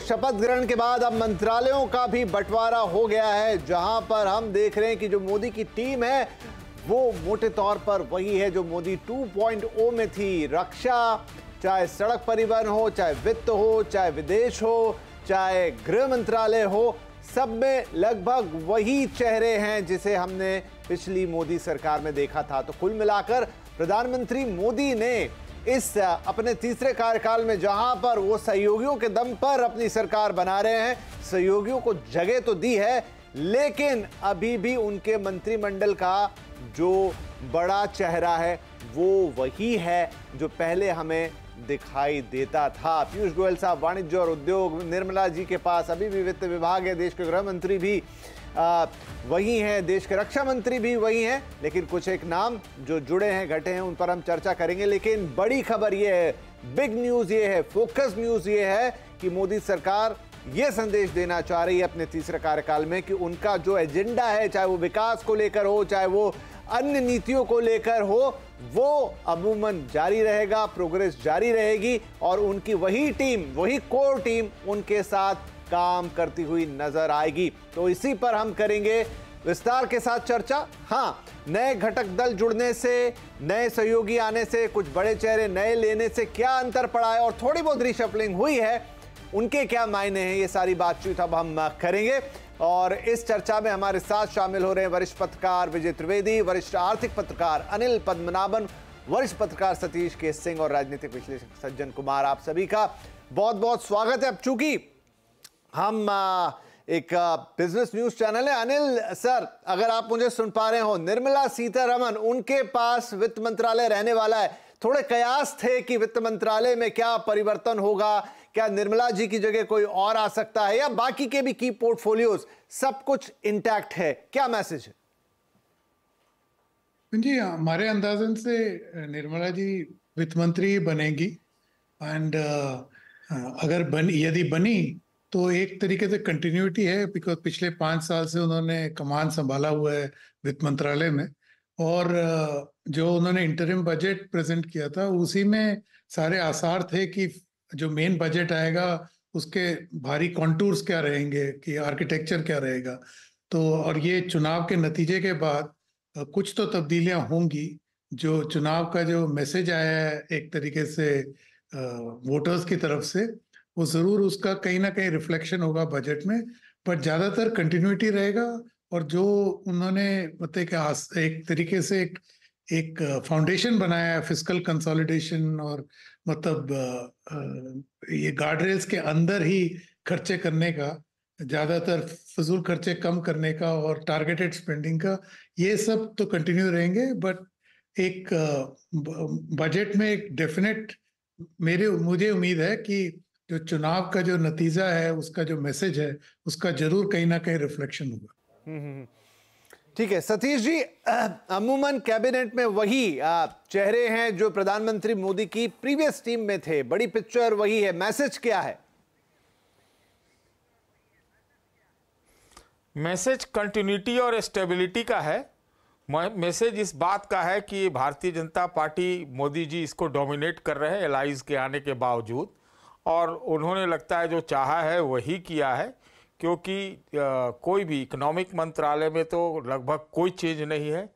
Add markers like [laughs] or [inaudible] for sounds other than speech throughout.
शपथ ग्रहण के बाद अब मंत्रालयों का भी बंटवारा हो गया है जहां पर हम देख रहे हैं कि जो मोदी की टीम है वो मोटे तौर पर वही है जो मोदी 2.0 में थी रक्षा चाहे सड़क परिवहन हो चाहे वित्त हो चाहे विदेश हो चाहे गृह मंत्रालय हो सब में लगभग वही चेहरे हैं जिसे हमने पिछली मोदी सरकार में देखा था तो कुल मिलाकर प्रधानमंत्री मोदी ने इस अपने तीसरे कार्यकाल में जहां पर वो सहयोगियों के दम पर अपनी सरकार बना रहे हैं सहयोगियों को जगह तो दी है लेकिन अभी भी उनके मंत्रिमंडल का जो बड़ा चेहरा है वो वही है जो पहले हमें दिखाई देता था पीयूष गोयल साहब वाणिज्य और उद्योग निर्मला जी के पास अभी भी वित्त विभाग है देश के गृह मंत्री भी वही हैं देश के रक्षा मंत्री भी वही हैं लेकिन कुछ एक नाम जो जुड़े हैं घटे हैं उन पर हम चर्चा करेंगे लेकिन बड़ी खबर ये है बिग न्यूज़ ये है फोकस न्यूज़ ये है कि मोदी सरकार ये संदेश देना चाह रही है अपने तीसरे कार्यकाल में कि उनका जो एजेंडा है चाहे वो विकास को लेकर हो चाहे वो अन्य नीतियों को लेकर हो वो अमूमन जारी रहेगा प्रोग्रेस जारी रहेगी और उनकी वही टीम वही कोर टीम उनके साथ काम करती हुई नजर आएगी तो इसी पर हम करेंगे विस्तार के साथ चर्चा हाँ नए घटक दल जुड़ने से नए सहयोगी आने से कुछ बड़े चेहरे नए लेने से क्या अंतर पड़ा है और थोड़ी बहुत रिशफलिंग हुई है उनके क्या मायने हैं ये सारी बातचीत अब हम करेंगे और इस चर्चा में हमारे साथ शामिल हो रहे हैं वरिष्ठ पत्रकार विजय त्रिवेदी वरिष्ठ आर्थिक पत्रकार अनिल पद्मनाभन वरिष्ठ पत्रकार सतीश के सिंह और राजनीतिक विश्लेषक सज्जन कुमार आप सभी का बहुत बहुत स्वागत है अब चूंकि हम एक बिजनेस न्यूज चैनल है अनिल सर अगर आप मुझे सुन पा रहे हो निर्मला सीतारमन उनके पास वित्त मंत्रालय रहने वाला है थोड़े कयास थे कि वित्त मंत्रालय में क्या परिवर्तन होगा क्या निर्मला जी की जगह कोई और आ सकता है या बाकी के भी की पोर्टफोलियोज सब कुछ इंटैक्ट है क्या मैसेज है जी हमारे अंदाजन से निर्मला जी वित्त मंत्री बनेगी एंड अगर बन यदि बनी तो एक तरीके से कंटिन्यूटी है बिकॉज पिछले पाँच साल से उन्होंने कमान संभाला हुआ है वित्त मंत्रालय में और जो उन्होंने इंटरिम बजट प्रेजेंट किया था उसी में सारे आसार थे कि जो मेन बजट आएगा उसके भारी कॉन्टूर्स क्या रहेंगे कि आर्किटेक्चर क्या रहेगा तो और ये चुनाव के नतीजे के बाद कुछ तो तब्दीलियां होंगी जो चुनाव का जो मैसेज आया है एक तरीके से वोटर्स की तरफ से वो ज़रूर उसका कहीं ना कहीं रिफ्लेक्शन होगा बजट में बट ज़्यादातर कंटिन्यूटी रहेगा और जो उन्होंने मतलब एक तरीके से एक एक फाउंडेशन बनाया है फिजिकल कंसोलिडेशन और मतलब ये गार्डरेल्स के अंदर ही खर्चे करने का ज़्यादातर फजूल खर्चे कम करने का और टारगेटेड स्पेंडिंग का ये सब तो कंटिन्यू रहेंगे बट एक बजट में एक डेफिनेट मेरे मुझे उम्मीद है कि जो चुनाव का जो नतीजा है उसका जो मैसेज है उसका जरूर कहीं ना कहीं रिफ्लेक्शन होगा हम्म, हम्म, हम्म। ठीक है सतीश जी अमूमन कैबिनेट में वही चेहरे हैं जो प्रधानमंत्री मोदी की प्रीवियस टीम में थे बड़ी पिक्चर वही है मैसेज क्या है मैसेज कंटिन्यूटी और स्टेबिलिटी का है मैसेज इस बात का है कि भारतीय जनता पार्टी मोदी जी इसको डोमिनेट कर रहे हैं एलाइज के आने के बावजूद और उन्होंने लगता है जो चाहा है वही किया है क्योंकि कोई भी इकोनॉमिक मंत्रालय में तो लगभग कोई चेंज नहीं है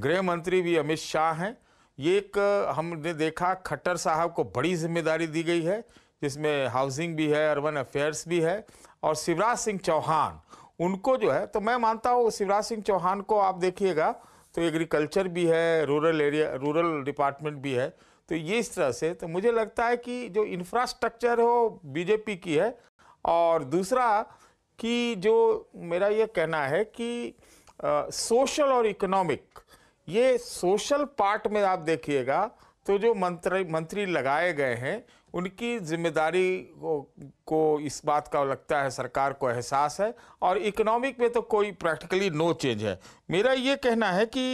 गृह मंत्री भी अमित शाह हैं ये एक हमने देखा खट्टर साहब को बड़ी जिम्मेदारी दी गई है जिसमें हाउसिंग भी है अर्बन अफेयर्स भी है और शिवराज सिंह चौहान उनको जो है तो मैं मानता हूँ शिवराज सिंह चौहान को आप देखिएगा तो एग्रीकल्चर भी है रूरल एरिया रूरल डिपार्टमेंट भी है तो ये इस तरह से तो मुझे लगता है कि जो इंफ्रास्ट्रक्चर हो बीजेपी की है और दूसरा कि जो मेरा ये कहना है कि आ, सोशल और इकोनॉमिक ये सोशल पार्ट में आप देखिएगा तो जो मंत्री मंत्री लगाए गए हैं उनकी जिम्मेदारी को, को इस बात का लगता है सरकार को एहसास है और इकोनॉमिक में तो कोई प्रैक्टिकली नो चेंज है मेरा ये कहना है कि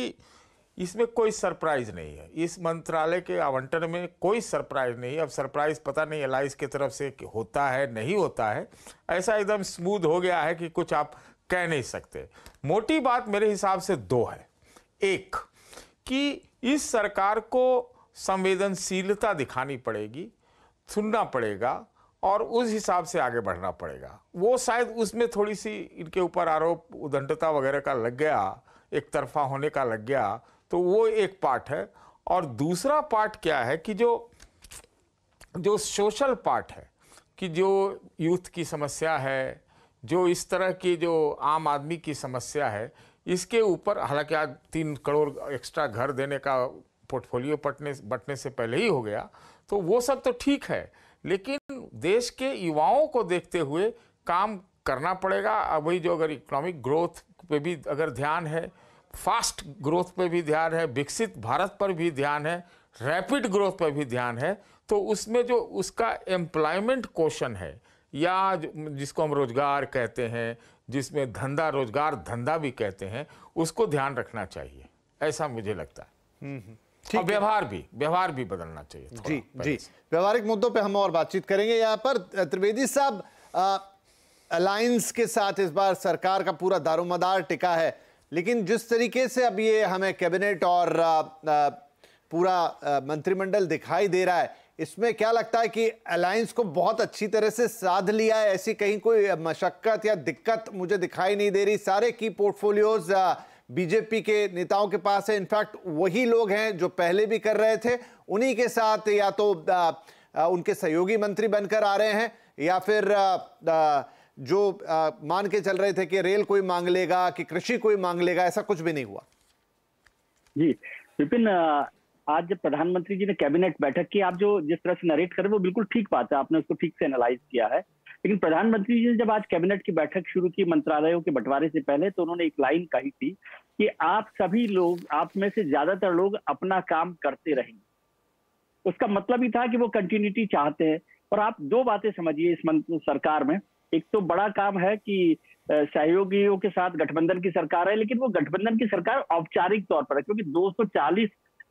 इसमें कोई सरप्राइज़ नहीं है इस मंत्रालय के आवंटन में कोई सरप्राइज़ नहीं है अब सरप्राइज़ पता नहीं एल की तरफ से होता है नहीं होता है ऐसा एकदम स्मूथ हो गया है कि कुछ आप कह नहीं सकते मोटी बात मेरे हिसाब से दो है एक कि इस सरकार को संवेदनशीलता दिखानी पड़ेगी सुनना पड़ेगा और उस हिसाब से आगे बढ़ना पड़ेगा वो शायद उसमें थोड़ी सी इनके ऊपर आरोप उदंडता वगैरह का लग गया एक तरफा होने का लग गया तो वो एक पार्ट है और दूसरा पार्ट क्या है कि जो जो सोशल पार्ट है कि जो यूथ की समस्या है जो इस तरह की जो आम आदमी की समस्या है इसके ऊपर हालांकि आज तीन करोड़ एक्स्ट्रा घर देने का पोर्टफोलियो पटने बटने से पहले ही हो गया तो वो सब तो ठीक है लेकिन देश के युवाओं को देखते हुए काम करना पड़ेगा वही जो अगर इकोनॉमिक ग्रोथ पे भी अगर ध्यान है फास्ट ग्रोथ पर भी ध्यान है विकसित भारत पर भी ध्यान है रैपिड ग्रोथ पर भी ध्यान है तो उसमें जो उसका एम्प्लॉयमेंट क्वेश्चन है या जिसको हम रोजगार कहते हैं जिसमें धंधा रोजगार धंधा भी कहते हैं उसको ध्यान रखना चाहिए ऐसा मुझे लगता है हम्म, हम्म। और व्यवहार भी व्यवहार भी बदलना चाहिए जी जी व्यवहारिक मुद्दों पे हम और बातचीत करेंगे यहाँ पर त्रिवेदी साहब अलायंस के साथ इस बार सरकार का पूरा दारोमदार टिका है लेकिन जिस तरीके से अब ये हमें कैबिनेट और पूरा मंत्रिमंडल दिखाई दे रहा है इसमें क्या लगता है कि अलायंस को बहुत अच्छी तरह से साध लिया है ऐसी कहीं कोई मशक्क़त या दिक्कत मुझे दिखाई नहीं दे रही सारे की पोर्टफोलियोज बीजेपी के नेताओं के पास है इनफैक्ट वही लोग हैं जो पहले भी कर रहे थे उन्हीं के साथ या तो आ, आ, उनके सहयोगी मंत्री बनकर आ रहे हैं या फिर आ, जो आ, मान के चल रहे थे कि रेल कोई मांग लेगा कि कृषि कोई मांग लेगा ऐसा कुछ भी नहीं हुआ जी विपिन आज जब प्रधानमंत्री जी ने कैबिनेट बैठक की आप जो जिस तरह से नरेट कर रहे वो बिल्कुल ठीक बात है आपने उसको ठीक से एनालाइज किया है लेकिन प्रधानमंत्री जी ने जब आज कैबिनेट की बैठक शुरू की मंत्रालयों के बंटवारे से पहले तो उन्होंने एक लाइन कही थी कि आप सभी लोग आप में से ज्यादातर लोग अपना काम करते रहेंगे उसका मतलब ही था कि वो कंटिन्यूटी चाहते हैं और आप दो बातें समझिए इस सरकार में एक तो बड़ा काम है कि सहयोगियों के साथ गठबंधन की सरकार है लेकिन वो गठबंधन की सरकार औपचारिक तौर पर है क्योंकि 240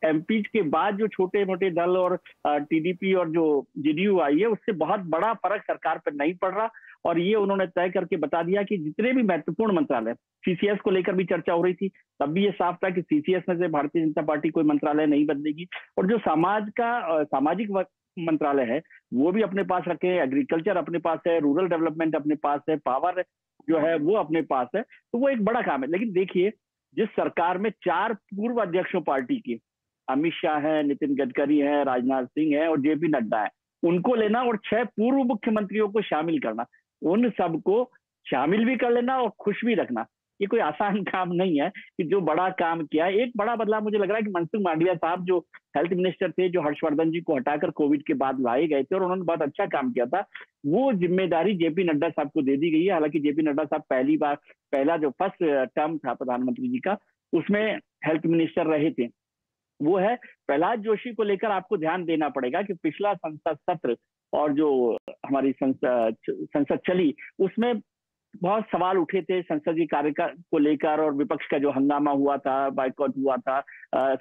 एमपी के बाद जो छोटे मोटे दल और टीडीपी और जो जेडीयू आई है उससे बहुत बड़ा फर्क सरकार पर नहीं पड़ रहा और ये उन्होंने तय करके बता दिया कि जितने भी महत्वपूर्ण मंत्रालय सीसीएस को लेकर भी चर्चा हो रही थी तब भी ये साफ था कि सीसीएस में से भारतीय जनता पार्टी कोई मंत्रालय नहीं बदलेगी और जो समाज का सामाजिक मंत्रालय है वो भी अपने पास रखे एग्रीकल्चर अपने पास है रूरल डेवलपमेंट अपने पास है पावर जो है वो अपने पास है तो वो एक बड़ा काम है लेकिन देखिए जिस सरकार में चार पूर्व अध्यक्षों पार्टी की अमित शाह है नितिन गडकरी है राजनाथ सिंह है और जेपी नड्डा है उनको लेना और छह पूर्व मुख्यमंत्रियों को शामिल करना उन सबको शामिल भी कर लेना और खुश भी रखना ये कोई आसान [laughs] काम नहीं है कि जो बड़ा काम किया एक बड़ा बदलाव मुझे लग रहा है कि मनसुख मांडविया साहब जो हेल्थ मिनिस्टर थे जो हर्षवर्धन जी को हटाकर कोविड के बाद लाए गए थे और उन्होंने बहुत अच्छा काम किया था वो जिम्मेदारी जेपी नड्डा साहब को दे दी गई है हालांकि जेपी नड्डा साहब पहली बार पहला जो फर्स्ट टर्म uh, था प्रधानमंत्री जी का उसमें हेल्थ मिनिस्टर रहे थे वो है प्रहलाद जोशी को लेकर आपको ध्यान देना पड़ेगा कि पिछला संसद सत्र और जो हमारी संसद संसद चली उसमें बहुत सवाल उठे थे संसदीय कार्य को लेकर और विपक्ष का जो हंगामा हुआ था बाइकआउट हुआ था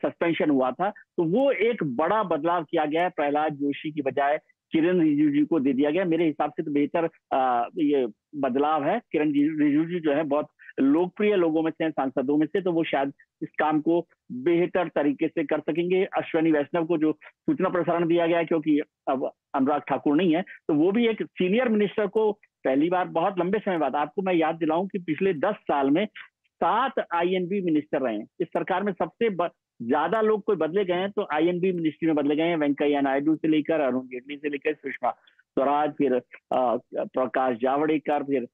सस्पेंशन हुआ था तो वो एक बड़ा बदलाव किया गया है प्रहलाद जोशी की बजाय किरण रिजिजू को दे दिया गया मेरे हिसाब से तो बेहतर ये बदलाव है किरण रिजिजू जो है बहुत लोकप्रिय लोगों में से हैं सांसदों में से तो वो शायद इस काम को बेहतर तरीके से कर सकेंगे अश्वनी वैष्णव को जो सूचना प्रसारण दिया गया क्योंकि अब अनुराग ठाकुर नहीं है तो वो भी एक सीनियर मिनिस्टर को पहली बार बहुत लंबे समय बाद आपको मैं याद दिलाऊं कि पिछले दस साल में सात आईएनबी मिनिस्टर रहे हैं इस सरकार में सबसे ज्यादा लोग कोई बदले गए हैं तो आईएनबी मिनिस्ट्री में बदले गए हैं वेंकैया नायडू से लेकर अरुण जेटली से लेकर सुषमा स्वराज फिर प्रकाश जावड़ेकर फिर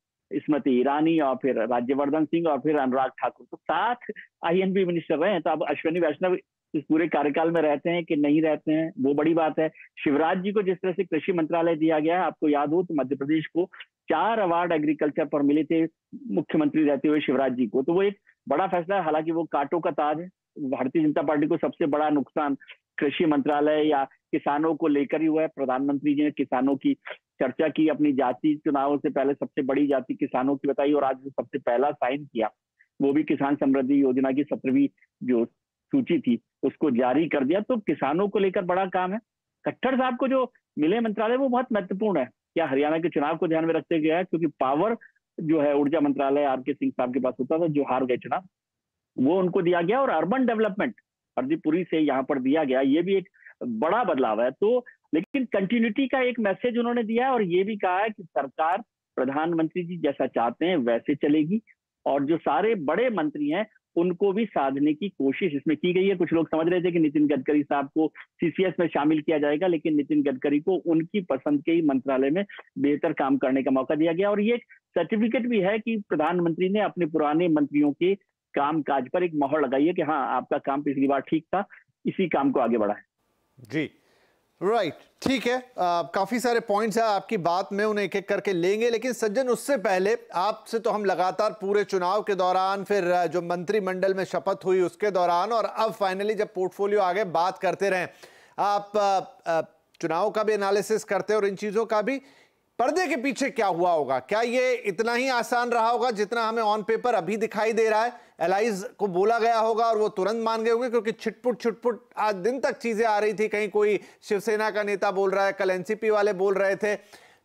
स्मृति ईरानी और फिर राज्यवर्धन सिंह और फिर अनुराग ठाकुर तो सात आईएनबी मिनिस्टर रहे हैं तो अब अश्विनी वैष्णव इस पूरे कार्यकाल में रहते हैं कि नहीं रहते हैं वो बड़ी बात है शिवराज जी को जिस तरह से कृषि मंत्रालय दिया गया है आपको याद हो तो मध्य प्रदेश को चार अवार्ड एग्रीकल्चर पर मिले थे मुख्यमंत्री रहते हुए शिवराज जी को तो वो एक बड़ा फैसला है हालांकि वो कांटों का ताज है भारतीय जनता पार्टी को सबसे बड़ा नुकसान कृषि मंत्रालय या किसानों को लेकर ही हुआ है प्रधानमंत्री जी ने किसानों की चर्चा की अपनी जाति चुनावों से पहले सबसे बड़ी जाति किसानों की बताई और आज सबसे पहला साइन किया वो भी किसान समृद्धि योजना की सत्रहवीं जो सूची थी उसको जारी कर दिया तो किसानों को लेकर बड़ा काम है कट्टर साहब को जो मिले मंत्रालय वो बहुत महत्वपूर्ण है क्या हरियाणा के चुनाव को ध्यान में रखते गया है क्योंकि पावर जो है ऊर्जा मंत्रालय आर के सिंह साहब के पास होता था जो हार गए चुनाव वो उनको दिया गया और अर्बन डेवलपमेंट हरदीपुरी से यहाँ पर दिया गया ये भी एक बड़ा बदलाव है तो लेकिन कंटिन्यूटी का एक मैसेज उन्होंने दिया और ये भी कहा है कि सरकार प्रधानमंत्री जी जैसा चाहते हैं वैसे चलेगी और जो सारे बड़े मंत्री हैं उनको भी साधने की कोशिश इसमें की गई है कुछ लोग समझ रहे थे कि नितिन गडकरी साहब को सीसीएस में शामिल किया जाएगा लेकिन नितिन गडकरी को उनकी पसंद के ही मंत्रालय में बेहतर काम करने का मौका दिया गया और ये एक सर्टिफिकेट भी है कि प्रधानमंत्री ने अपने पुराने मंत्रियों के काम काज पर एक मोहर लगाई है कि हाँ आपका काम पिछली बार ठीक था इसी काम को आगे बढ़ाए जी राइट right, ठीक है काफ़ी सारे पॉइंट्स हैं आपकी बात में उन्हें एक एक करके लेंगे लेकिन सज्जन उससे पहले आपसे तो हम लगातार पूरे चुनाव के दौरान फिर जो मंत्रिमंडल में शपथ हुई उसके दौरान और अब फाइनली जब पोर्टफोलियो आगे बात करते रहे आप आ, आ, चुनाव का भी एनालिसिस करते हैं और इन चीज़ों का भी पर्दे के पीछे क्या हुआ होगा क्या ये इतना ही आसान रहा होगा जितना हमें ऑन पेपर अभी दिखाई दे रहा है एलाइज को बोला गया होगा और वो तुरंत मान गए होंगे क्योंकि छिटपुट छिटपुट आज दिन तक चीज़ें आ रही थी कहीं कोई शिवसेना का नेता बोल रहा है कल एनसीपी वाले बोल रहे थे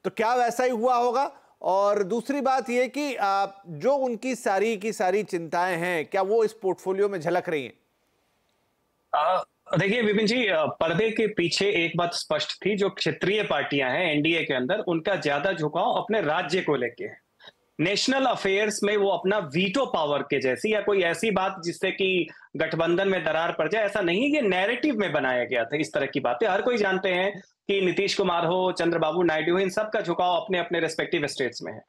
तो क्या वैसा ही हुआ होगा और दूसरी बात यह कि जो उनकी सारी की सारी चिंताएं हैं क्या वो इस पोर्टफोलियो में झलक रही है देखिए विपिन जी पर्दे के पीछे एक बात स्पष्ट थी जो क्षेत्रीय पार्टियां हैं एनडीए के अंदर उनका ज्यादा झुकाव अपने राज्य को लेके है नेशनल अफेयर्स में वो अपना वीटो पावर के जैसी या कोई ऐसी बात जिससे कि गठबंधन में दरार पड़ जाए ऐसा नहीं ये नैरेटिव में बनाया गया था इस तरह की बातें हर कोई जानते हैं कि नीतीश कुमार हो चंद्रबाबू नायडू हो इन सब का झुकाव अपने अपने रेस्पेक्टिव स्टेट्स में है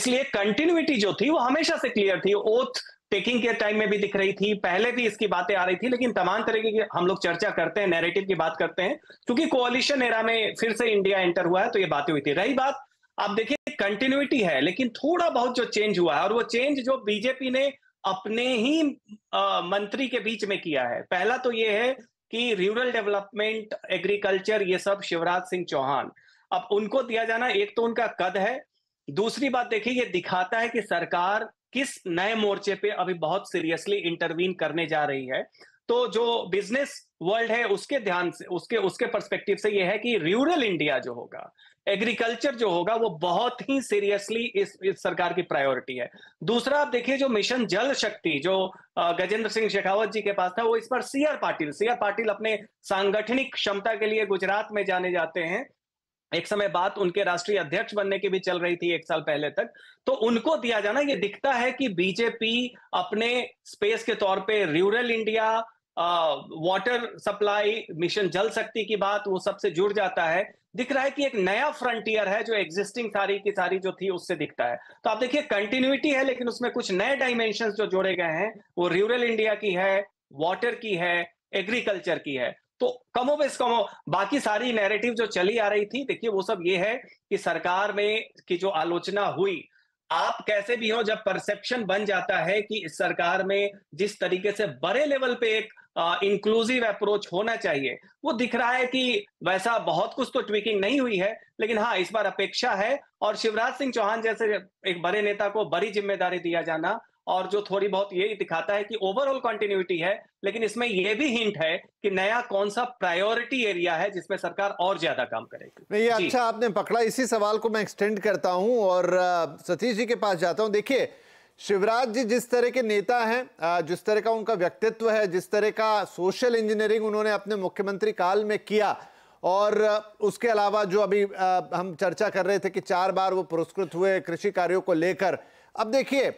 इसलिए कंटिन्यूटी जो थी वो हमेशा से क्लियर थी ओथ टेकिंग के टाइम में भी दिख रही थी पहले भी इसकी बातें आ रही थी लेकिन तमाम तरीके की हम लोग चर्चा करते हैं नैरेटिव की बात करते हैं क्योंकि कोअलिशन एरा में फिर से इंडिया एंटर हुआ है तो ये बातें हुई थी रही बात आप देखिए कंटिन्यूटी है लेकिन थोड़ा बहुत जो चेंज हुआ है और वो चेंज जो बीजेपी ने अपने ही आ, मंत्री के बीच में किया है पहला तो ये है कि रूरल डेवलपमेंट एग्रीकल्चर ये सब शिवराज सिंह चौहान अब उनको दिया जाना एक तो उनका कद है दूसरी बात देखिए ये दिखाता है कि सरकार किस नए मोर्चे पे अभी बहुत सीरियसली इंटरवीन करने जा रही है तो जो बिजनेस वर्ल्ड है उसके ध्यान से उसके उसके पर्सपेक्टिव से यह है कि रूरल इंडिया जो होगा एग्रीकल्चर जो होगा वो बहुत ही सीरियसली इस, इस सरकार की प्रायोरिटी है दूसरा आप देखिए जो मिशन जल शक्ति जो गजेंद्र सिंह शेखावत जी के पास था वो इस पर C R Patil C R Patil अपने सांगठनिक क्षमता के लिए गुजरात में जाने जाते हैं एक समय बाद उनके राष्ट्रीय अध्यक्ष बनने की भी चल रही थी एक साल पहले तक तो उनको दिया जाना ये दिखता है कि बीजेपी अपने स्पेस के तौर पे rural India water supply mission Jal Shakti की बात वो सबसे जुड़ जाता है दिख रहा है कि एक नया फ्रंटियर है जो एग्जिस्टिंग सारी की सारी जो थी उससे दिखता है तो आप देखिए कंटिन्यूटी है लेकिन उसमें कुछ नए डायमेंशन जो जोड़े गए हैं वो रूरल इंडिया की है वाटर की है एग्रीकल्चर की है तो कमो बेस कमो बाकी सारी नैरेटिव जो चली आ रही थी देखिए वो सब ये है कि सरकार में की जो आलोचना हुई आप कैसे भी हो जब परसेप्शन बन जाता है कि इस सरकार में जिस तरीके से बड़े लेवल पे एक इंक्लूसिव अप्रोच होना चाहिए वो दिख रहा है कि वैसा बहुत कुछ तो ट्विकिंग नहीं हुई है लेकिन हाँ इस बार अपेक्षा है और शिवराज सिंह चौहान जैसे एक बड़े नेता को बड़ी जिम्मेदारी दिया जाना और जो थोड़ी बहुत ये दिखाता है कि ओवरऑल कंटिन्यूटी है लेकिन इसमें यह भी हिंट है कि नया कौन सा प्रायोरिटी एरिया है जिसमें सरकार और ज्यादा काम करेगी नहीं अच्छा आपने पकड़ा इसी सवाल को मैं एक्सटेंड करता हूं और सतीश जी के पास जाता हूं देखिए शिवराज जी जिस तरह के नेता हैं जिस तरह का उनका व्यक्तित्व है जिस तरह का सोशल इंजीनियरिंग उन्होंने अपने मुख्यमंत्री काल में किया और उसके अलावा जो अभी हम चर्चा कर रहे थे कि चार बार वो पुरस्कृत हुए कृषि कार्यों को लेकर अब देखिए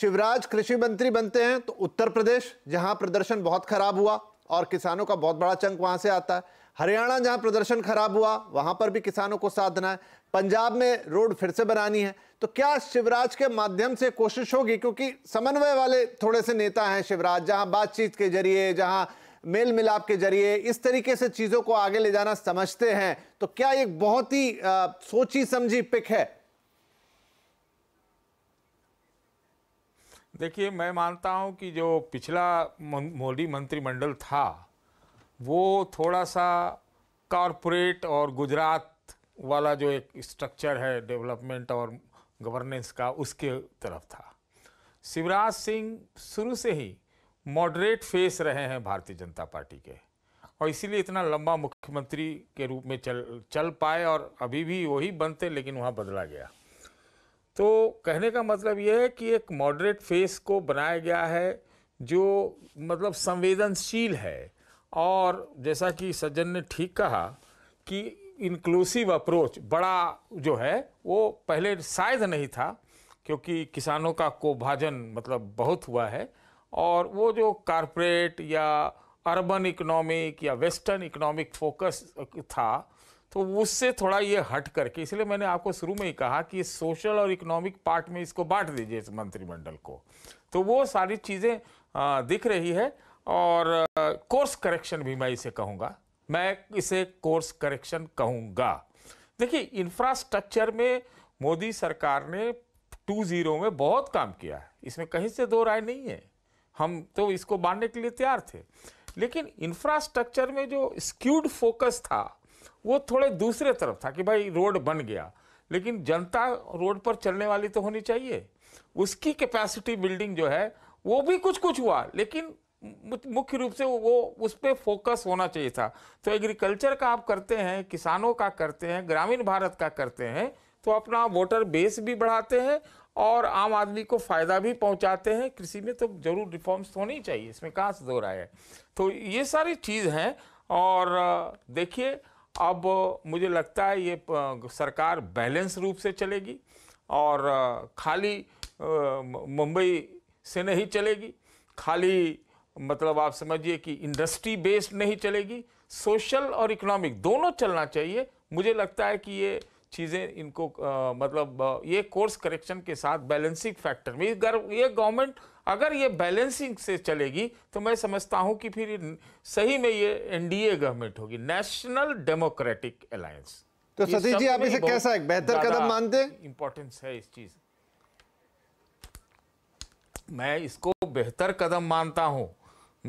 शिवराज कृषि मंत्री बनते हैं तो उत्तर प्रदेश जहां प्रदर्शन बहुत खराब हुआ और किसानों का बहुत बड़ा चंक वहां से आता है हरियाणा जहां प्रदर्शन खराब हुआ वहां पर भी किसानों को साथ देना है पंजाब में रोड फिर से बनानी है तो क्या शिवराज के माध्यम से कोशिश होगी क्योंकि समन्वय वाले थोड़े से नेता हैं शिवराज जहां बातचीत के जरिए जहां मेल मिलाप के जरिए इस तरीके से चीज़ों को आगे ले जाना समझते हैं तो क्या एक बहुत ही आ, सोची समझी पिक है देखिए मैं मानता हूं कि जो पिछला मोदी मंत्रिमंडल था वो थोड़ा सा कॉरपोरेट और गुजरात वाला जो एक स्ट्रक्चर है डेवलपमेंट और गवर्नेंस का उसके तरफ था शिवराज सिंह शुरू से ही मॉडरेट फेस रहे हैं भारतीय जनता पार्टी के और इसीलिए इतना लंबा मुख्यमंत्री के रूप में चल चल पाए और अभी भी वही बनते लेकिन वहाँ बदला गया तो कहने का मतलब यह है कि एक मॉडरेट फेस को बनाया गया है जो मतलब संवेदनशील है और जैसा कि सज्जन ने ठीक कहा कि इंक्लूसिव अप्रोच बड़ा जो है वो पहले शायद नहीं था क्योंकि किसानों का कोभाजन मतलब बहुत हुआ है और वो जो कारपोरेट या अर्बन इकोनॉमिक या वेस्टर्न इकोनॉमिक फोकस था तो उससे थोड़ा ये हट करके इसलिए मैंने आपको शुरू में ही कहा कि सोशल और इकोनॉमिक पार्ट में इसको बांट दीजिए इस मंत्रिमंडल को तो वो सारी चीज़ें दिख रही है और कोर्स करेक्शन भी मैं इसे कहूँगा मैं इसे कोर्स करेक्शन कहूँगा देखिए इंफ्रास्ट्रक्चर में मोदी सरकार ने टू ज़ीरो में बहुत काम किया है इसमें कहीं से दो राय नहीं है हम तो इसको बांधने के लिए तैयार थे लेकिन इंफ्रास्ट्रक्चर में जो स्क्यूड फोकस था वो थोड़े दूसरे तरफ था कि भाई रोड बन गया लेकिन जनता रोड पर चलने वाली तो होनी चाहिए उसकी कैपेसिटी बिल्डिंग जो है वो भी कुछ कुछ हुआ लेकिन मुख्य रूप से वो उस पर फोकस होना चाहिए था तो एग्रीकल्चर का आप करते हैं किसानों का करते हैं ग्रामीण भारत का करते हैं तो अपना वोटर बेस भी बढ़ाते हैं और आम आदमी को फ़ायदा भी पहुंचाते हैं कृषि में तो जरूर रिफॉर्म्स तो होनी चाहिए इसमें कहाँ से दो राय है तो ये सारी चीज़ हैं और देखिए अब मुझे लगता है ये सरकार बैलेंस रूप से चलेगी और खाली मुंबई से नहीं चलेगी खाली मतलब आप समझिए कि इंडस्ट्री बेस्ड नहीं चलेगी सोशल और इकोनॉमिक दोनों चलना चाहिए मुझे लगता है कि ये चीज़ें इनको आ, मतलब ये कोर्स करेक्शन के साथ बैलेंसिंग फैक्टर में ये गवर्नमेंट अगर ये बैलेंसिंग से चलेगी तो मैं समझता हूँ कि फिर सही में ये एनडीए गवर्नमेंट होगी नेशनल डेमोक्रेटिक अलायंस तो सतीश जी आप इसे कैसा एक बेहतर कदम मानते हैं इंपॉर्टेंस है इस चीज मैं इसको बेहतर कदम मानता हूं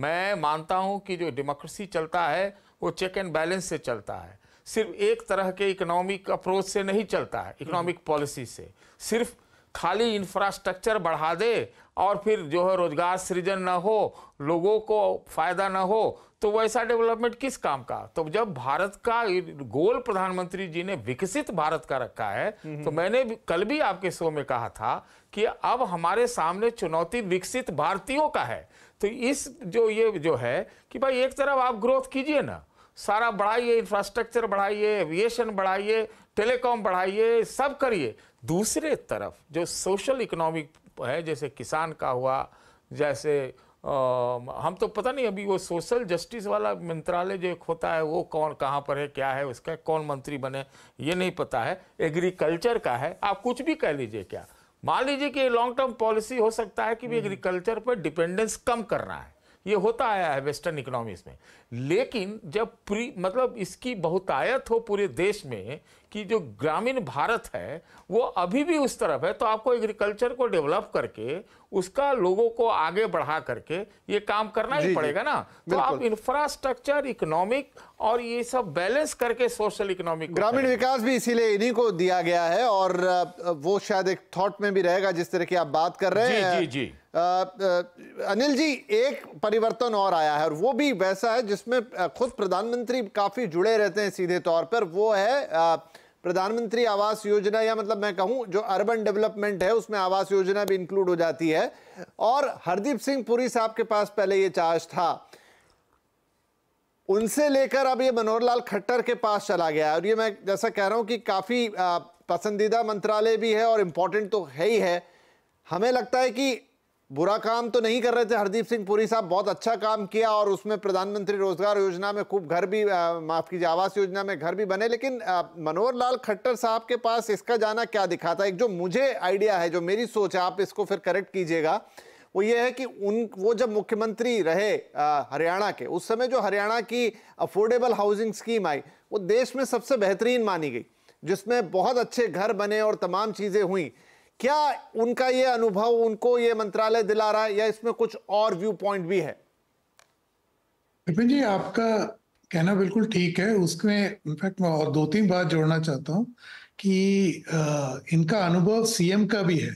मैं मानता हूं कि जो डेमोक्रेसी चलता है वो चेक एंड बैलेंस से चलता है सिर्फ एक तरह के इकोनॉमिक अप्रोच से नहीं चलता है इकोनॉमिक हम्म। पॉलिसी से सिर्फ खाली इंफ्रास्ट्रक्चर बढ़ा दे और फिर जो है रोजगार सृजन ना हो लोगों को फायदा ना हो तो वैसा डेवलपमेंट किस काम का तो जब भारत का गोल प्रधानमंत्री जी ने विकसित भारत का रखा है हम्म, तो हम्म। मैंने भी, कल भी आपके शो में कहा था कि अब हमारे सामने चुनौती विकसित भारतीयों का है तो इस जो ये जो है कि भाई एक तरफ आप ग्रोथ कीजिए ना सारा बढ़ाइए इंफ्रास्ट्रक्चर बढ़ाइए एविएशन बढ़ाइए टेलीकॉम बढ़ाइए सब करिए दूसरे तरफ जो सोशल इकोनॉमिक है जैसे किसान का हुआ जैसे आ, हम तो पता नहीं अभी वो सोशल जस्टिस वाला मंत्रालय जो एक होता है वो कौन कहाँ पर है क्या है उसका कौन मंत्री बने ये नहीं पता है एग्रीकल्चर का है आप कुछ भी कह लीजिए क्या मान लीजिए कि लॉन्ग टर्म पॉलिसी हो सकता है कि भी हम्म। एग्रीकल्चर पर डिपेंडेंस कम करना है ये होता आया है वेस्टर्न इकोनॉमीज में लेकिन जब पूरी मतलब इसकी बहुतायत हो पूरे देश में कि जो ग्रामीण भारत है वो अभी भी उस तरफ है तो आपको एग्रीकल्चर को डेवलप करके उसका लोगों को आगे बढ़ा करके ये काम करना ही पड़ेगा ना तो आप इंफ्रास्ट्रक्चर इकोनॉमिक और ये सब बैलेंस करके सोशल इकोनॉमिक ग्रामीण विकास भी इसीलिए इन्हीं को दिया गया है और वो शायद एक थॉट में भी रहेगा जिस तरह की आप बात कर रहे हैं जी जी अनिल जी एक परिवर्तन और आया है और वो भी वैसा है जिस जिसमें खुद प्रधानमंत्री काफ़ी जुड़े रहते हैं सीधे तौर पर वो है प्रधानमंत्री आवास योजना या मतलब मैं कहूं जो अर्बन डेवलपमेंट है उसमें आवास योजना भी इंक्लूड हो जाती है और हरदीप सिंह पुरी साहब के पास पहले ये चार्ज था उनसे लेकर अब ये मनोहर लाल खट्टर के पास चला गया और ये मैं जैसा कह रहा हूं कि काफ़ी पसंदीदा मंत्रालय भी है और इम्पोर्टेंट तो है ही है हमें लगता है कि बुरा काम तो नहीं कर रहे थे हरदीप सिंह पुरी साहब बहुत अच्छा काम किया और उसमें प्रधानमंत्री रोजगार योजना में खूब घर भी माफ कीजिए आवास योजना में घर भी बने लेकिन मनोहर लाल खट्टर साहब के पास इसका जाना क्या दिखाता एक जो मुझे आइडिया है जो मेरी सोच है आप इसको फिर करेक्ट कीजिएगा वो ये है कि उन वो जब मुख्यमंत्री रहे हरियाणा के उस समय जो हरियाणा की अफोर्डेबल हाउसिंग स्कीम आई वो देश में सबसे बेहतरीन मानी गई जिसमें बहुत अच्छे घर बने और तमाम चीज़ें हुई क्या उनका यह अनुभव उनको ये मंत्रालय दिला रहा है या इसमें कुछ और व्यू पॉइंट भी है विपिन जी आपका कहना बिल्कुल ठीक है उसमें इनफैक्ट मैं और दो तीन बात जोड़ना चाहता हूँ कि इनका अनुभव सीएम का भी है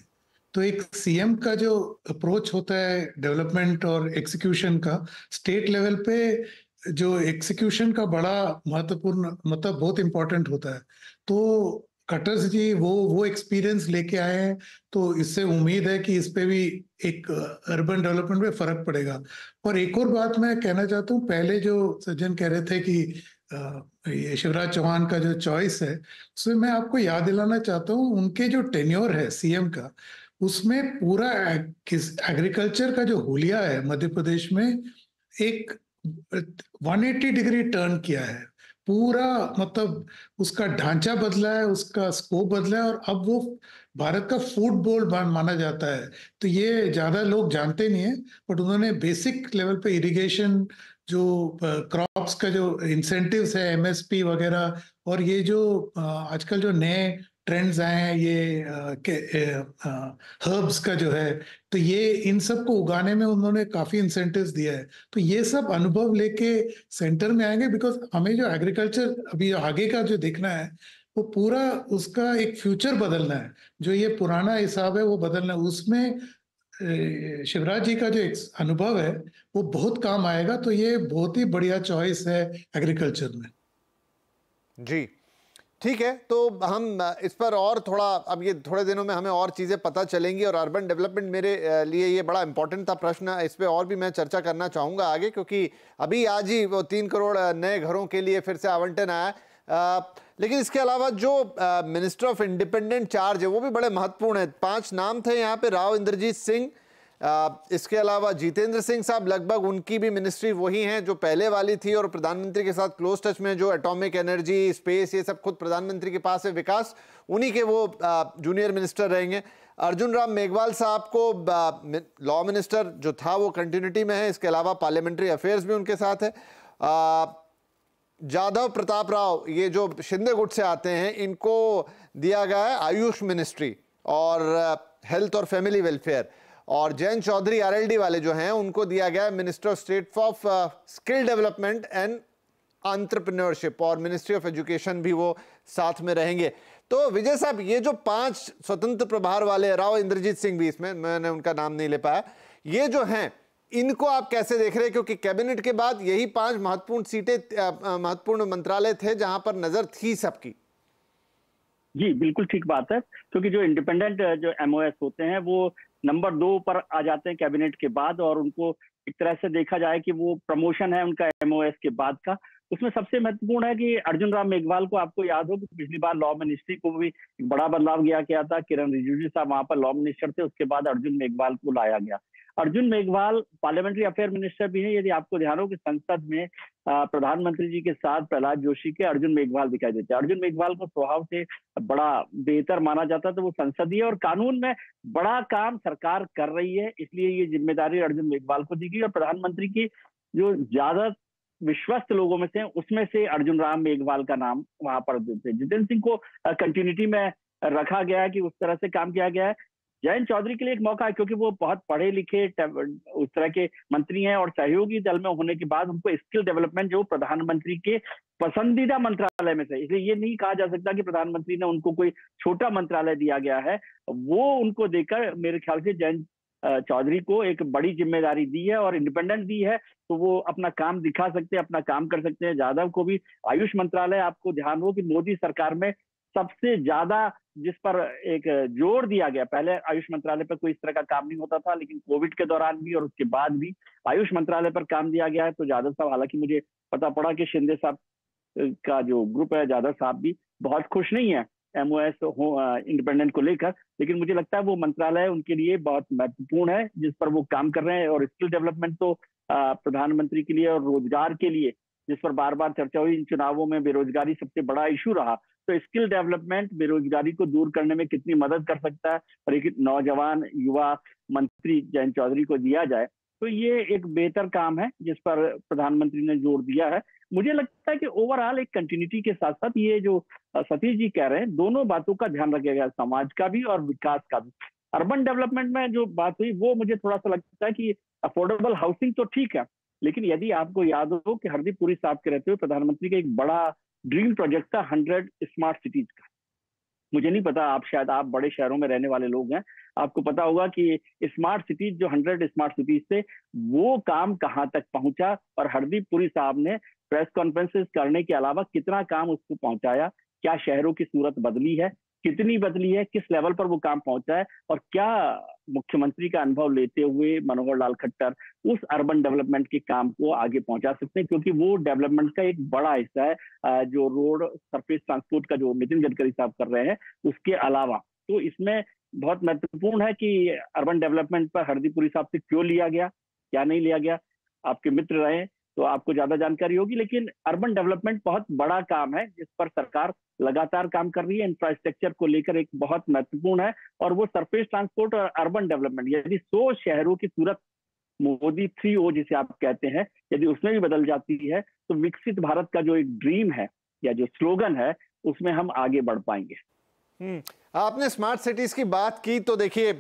तो एक सीएम का जो अप्रोच होता है डेवलपमेंट और एग्जीक्यूशन का स्टेट लेवल पे जो एग्जीक्यूशन का बड़ा महत्वपूर्ण मतलब बहुत इम्पोर्टेंट होता है तो कटर्स जी वो वो एक्सपीरियंस लेके आए हैं तो इससे उम्मीद है कि इस पे भी एक अर्बन डेवलपमेंट में फर्क पड़ेगा और एक और बात मैं कहना चाहता हूँ पहले जो सज्जन कह रहे थे कि ये शिवराज चौहान का जो चॉइस है उसमें मैं आपको याद दिलाना चाहता हूँ उनके जो टेन्योर है सीएम का उसमें पूरा एग्रीकल्चर का जो हुलिया है मध्य प्रदेश में एक 180 डिग्री टर्न किया है पूरा मतलब उसका ढांचा बदला है उसका स्कोप बदला है और अब वो भारत का फूटबॉल माना जाता है तो ये ज़्यादा लोग जानते नहीं है बट उन्होंने बेसिक लेवल पे इरिगेशन जो क्रॉप्स का जो इंसेंटिव्स है एमएसपी वगैरह और ये जो आजकल जो नए ट्रेंड्स आए हैं ये हर्ब्स का जो है तो ये इन सब को उगाने में उन्होंने काफ़ी इंसेंटिव दिया है तो ये सब अनुभव लेके सेंटर में आएंगे बिकॉज हमें जो एग्रीकल्चर अभी आगे का जो देखना है वो पूरा उसका एक फ्यूचर बदलना है जो ये पुराना हिसाब है वो बदलना है उसमें शिवराज जी का जो अनुभव है वो बहुत काम आएगा तो ये बहुत ही बढ़िया चॉइस है एग्रीकल्चर में जी ठीक है तो हम इस पर और थोड़ा अब ये थोड़े दिनों में हमें और चीज़ें पता चलेंगी और अर्बन डेवलपमेंट मेरे लिए ये बड़ा इंपॉर्टेंट था प्रश्न इस पर और भी मैं चर्चा करना चाहूँगा आगे क्योंकि अभी आज ही वो तीन करोड़ नए घरों के लिए फिर से आवंटन आया लेकिन इसके अलावा जो मिनिस्टर ऑफ इंडिपेंडेंट चार्ज है वो भी बड़े महत्वपूर्ण है पाँच नाम थे यहाँ पे राव इंद्रजीत सिंह इसके अलावा जितेंद्र सिंह साहब लगभग उनकी भी मिनिस्ट्री वही हैं जो पहले वाली थी और प्रधानमंत्री के साथ क्लोज टच में जो एटॉमिक एनर्जी स्पेस ये सब खुद प्रधानमंत्री के पास है विकास उन्हीं के वो जूनियर मिनिस्टर रहेंगे अर्जुन राम मेघवाल साहब को लॉ मिनिस्टर जो था वो कंटिन्यूटी में है इसके अलावा पार्लियामेंट्री अफेयर्स भी उनके साथ है जाधव प्रताप राव ये जो शिंदे गुट से आते हैं इनको दिया गया है आयुष मिनिस्ट्री और हेल्थ और फैमिली वेलफेयर और जयंत चौधरी आरएलडी वाले जो हैं उनको दिया गया minister of state of skill development and entrepreneurship और मिनिस्ट्री ऑफ एजुकेशन भी वो साथ में रहेंगे तो विजय साहब ये जो पांच स्वतंत्र प्रभार वाले राव इंद्रजीत सिंह भी इसमें मैंने उनका नाम नहीं ले पाया ये जो हैं इनको आप कैसे देख रहे हैं क्योंकि कैबिनेट के बाद यही पांच महत्वपूर्ण सीटें महत्वपूर्ण मंत्रालय थे जहां पर नजर थी सबकी जी बिल्कुल ठीक बात है क्योंकि जो इंडिपेंडेंट जो एमओएस होते हैं वो नंबर दो पर आ जाते हैं कैबिनेट के बाद और उनको एक तरह से देखा जाए कि वो प्रमोशन है उनका एमओएस के बाद का उसमें सबसे महत्वपूर्ण है कि अर्जुन राम मेघवाल को आपको याद हो कि पिछली बार लॉ मिनिस्ट्री को भी बड़ा बदलाव किया गया था किरण रिजिजू साहब वहां पर लॉ मिनिस्टर थे उसके बाद अर्जुन मेघवाल को लाया गया Arjun Meghwal parliamentary affair minister भी हैं यदि आपको ध्यान हो कि संसद में प्रधानमंत्री जी के साथ प्रहलाद जोशी के अर्जुन मेघवाल दिखाई देते हैं अर्जुन मेघवाल को स्वभाव से बड़ा बेहतर माना जाता है तो वो संसदीय और कानून में बड़ा काम सरकार कर रही है इसलिए ये जिम्मेदारी अर्जुन मेघवाल को दी गई और प्रधानमंत्री की जो ज्यादा विश्वस्त लोगों में से उसमें से अर्जुन राम मेघवाल का नाम वहां पर जितेंद्र सिंह को कंटिन्यूटी में रखा गया है कि उस तरह से काम किया गया है जयंत चौधरी के लिए एक मौका है क्योंकि वो बहुत पढ़े लिखे उस तरह के मंत्री हैं और सहयोगी दल में होने के बाद उनको स्किल डेवलपमेंट जो प्रधानमंत्री के पसंदीदा मंत्रालय में से इसलिए ये नहीं कहा जा सकता कि प्रधानमंत्री ने उनको कोई छोटा मंत्रालय दिया गया है वो उनको देकर मेरे ख्याल से जयंत चौधरी को एक बड़ी जिम्मेदारी दी है और इंडिपेंडेंट दी है तो वो अपना काम दिखा सकते हैं अपना काम कर सकते हैं यादव को भी आयुष मंत्रालय आपको ध्यान हो कि मोदी सरकार में सबसे ज्यादा जिस पर एक जोर दिया गया पहले आयुष मंत्रालय पर कोई इस तरह का काम नहीं होता था लेकिन कोविड के दौरान भी और उसके बाद भी आयुष मंत्रालय पर काम दिया गया है तो जादव साहब हालांकि मुझे पता पड़ा कि शिंदे साहब का जो ग्रुप है जादव साहब भी बहुत खुश नहीं है हो इंडिपेंडेंट को लेकर लेकिन मुझे लगता है वो मंत्रालय उनके लिए बहुत महत्वपूर्ण है जिस पर वो काम कर रहे हैं और स्किल डेवलपमेंट तो प्रधानमंत्री के लिए और रोजगार के लिए जिस पर बार बार चर्चा हुई इन चुनावों में बेरोजगारी सबसे बड़ा इशू रहा तो स्किल डेवलपमेंट बेरोजगारी को दूर करने में कितनी मदद कर सकता है और एक नौजवान युवा मंत्री जयंत चौधरी को दिया जाए तो ये एक बेहतर काम है जिस पर प्रधानमंत्री ने जोर दिया है मुझे लगता है कि ओवरऑल एक कंटिन्यूटी के साथ साथ ये जो सतीश जी कह रहे हैं दोनों बातों का ध्यान रखा गया समाज का भी और विकास का भी अर्बन डेवलपमेंट में जो बात हुई वो मुझे थोड़ा सा लगता है कि अफोर्डेबल हाउसिंग तो ठीक है लेकिन यदि आपको याद हो कि हरदीप पुरी साहब के रहते हुए प्रधानमंत्री का एक बड़ा ड्रीम प्रोजेक्ट था हंड्रेड स्मार्ट सिटीज का मुझे नहीं पता आप शायद आप बड़े शहरों में रहने वाले लोग हैं आपको पता होगा कि स्मार्ट सिटीज जो हंड्रेड स्मार्ट सिटीज थे वो काम कहाँ तक पहुंचा और हरदीप पुरी साहब ने प्रेस कॉन्फ्रेंसेस करने के अलावा कितना काम उसको पहुंचाया क्या शहरों की सूरत बदली है कितनी बदली है किस लेवल पर वो काम पहुंचा है और क्या मुख्यमंत्री का अनुभव लेते हुए मनोहर लाल खट्टर उस अर्बन डेवलपमेंट के काम को आगे पहुंचा सकते हैं क्योंकि वो डेवलपमेंट का एक बड़ा हिस्सा है जो रोड सरफेस ट्रांसपोर्ट का जो नितिन गडकरी साहब कर रहे हैं उसके अलावा तो इसमें बहुत महत्वपूर्ण है कि अर्बन डेवलपमेंट पर हरदीपुरी साहब से क्यों लिया गया क्या नहीं लिया गया आपके मित्र रहे तो आपको ज्यादा जानकारी होगी लेकिन अर्बन डेवलपमेंट बहुत बड़ा काम है जिस पर सरकार लगातार काम कर रही है इंफ्रास्ट्रक्चर को लेकर एक बहुत महत्वपूर्ण है और वो सरफेस ट्रांसपोर्ट और अर्बन डेवलपमेंट यदि सौ शहरों की सूरत मोदी थ्री ओ जिसे आप कहते हैं यदि उसमें भी बदल जाती है तो विकसित भारत का जो एक ड्रीम है या जो स्लोगन है उसमें हम आगे बढ़ पाएंगे हम्म। आपने स्मार्ट सिटीज की बात की तो देखिए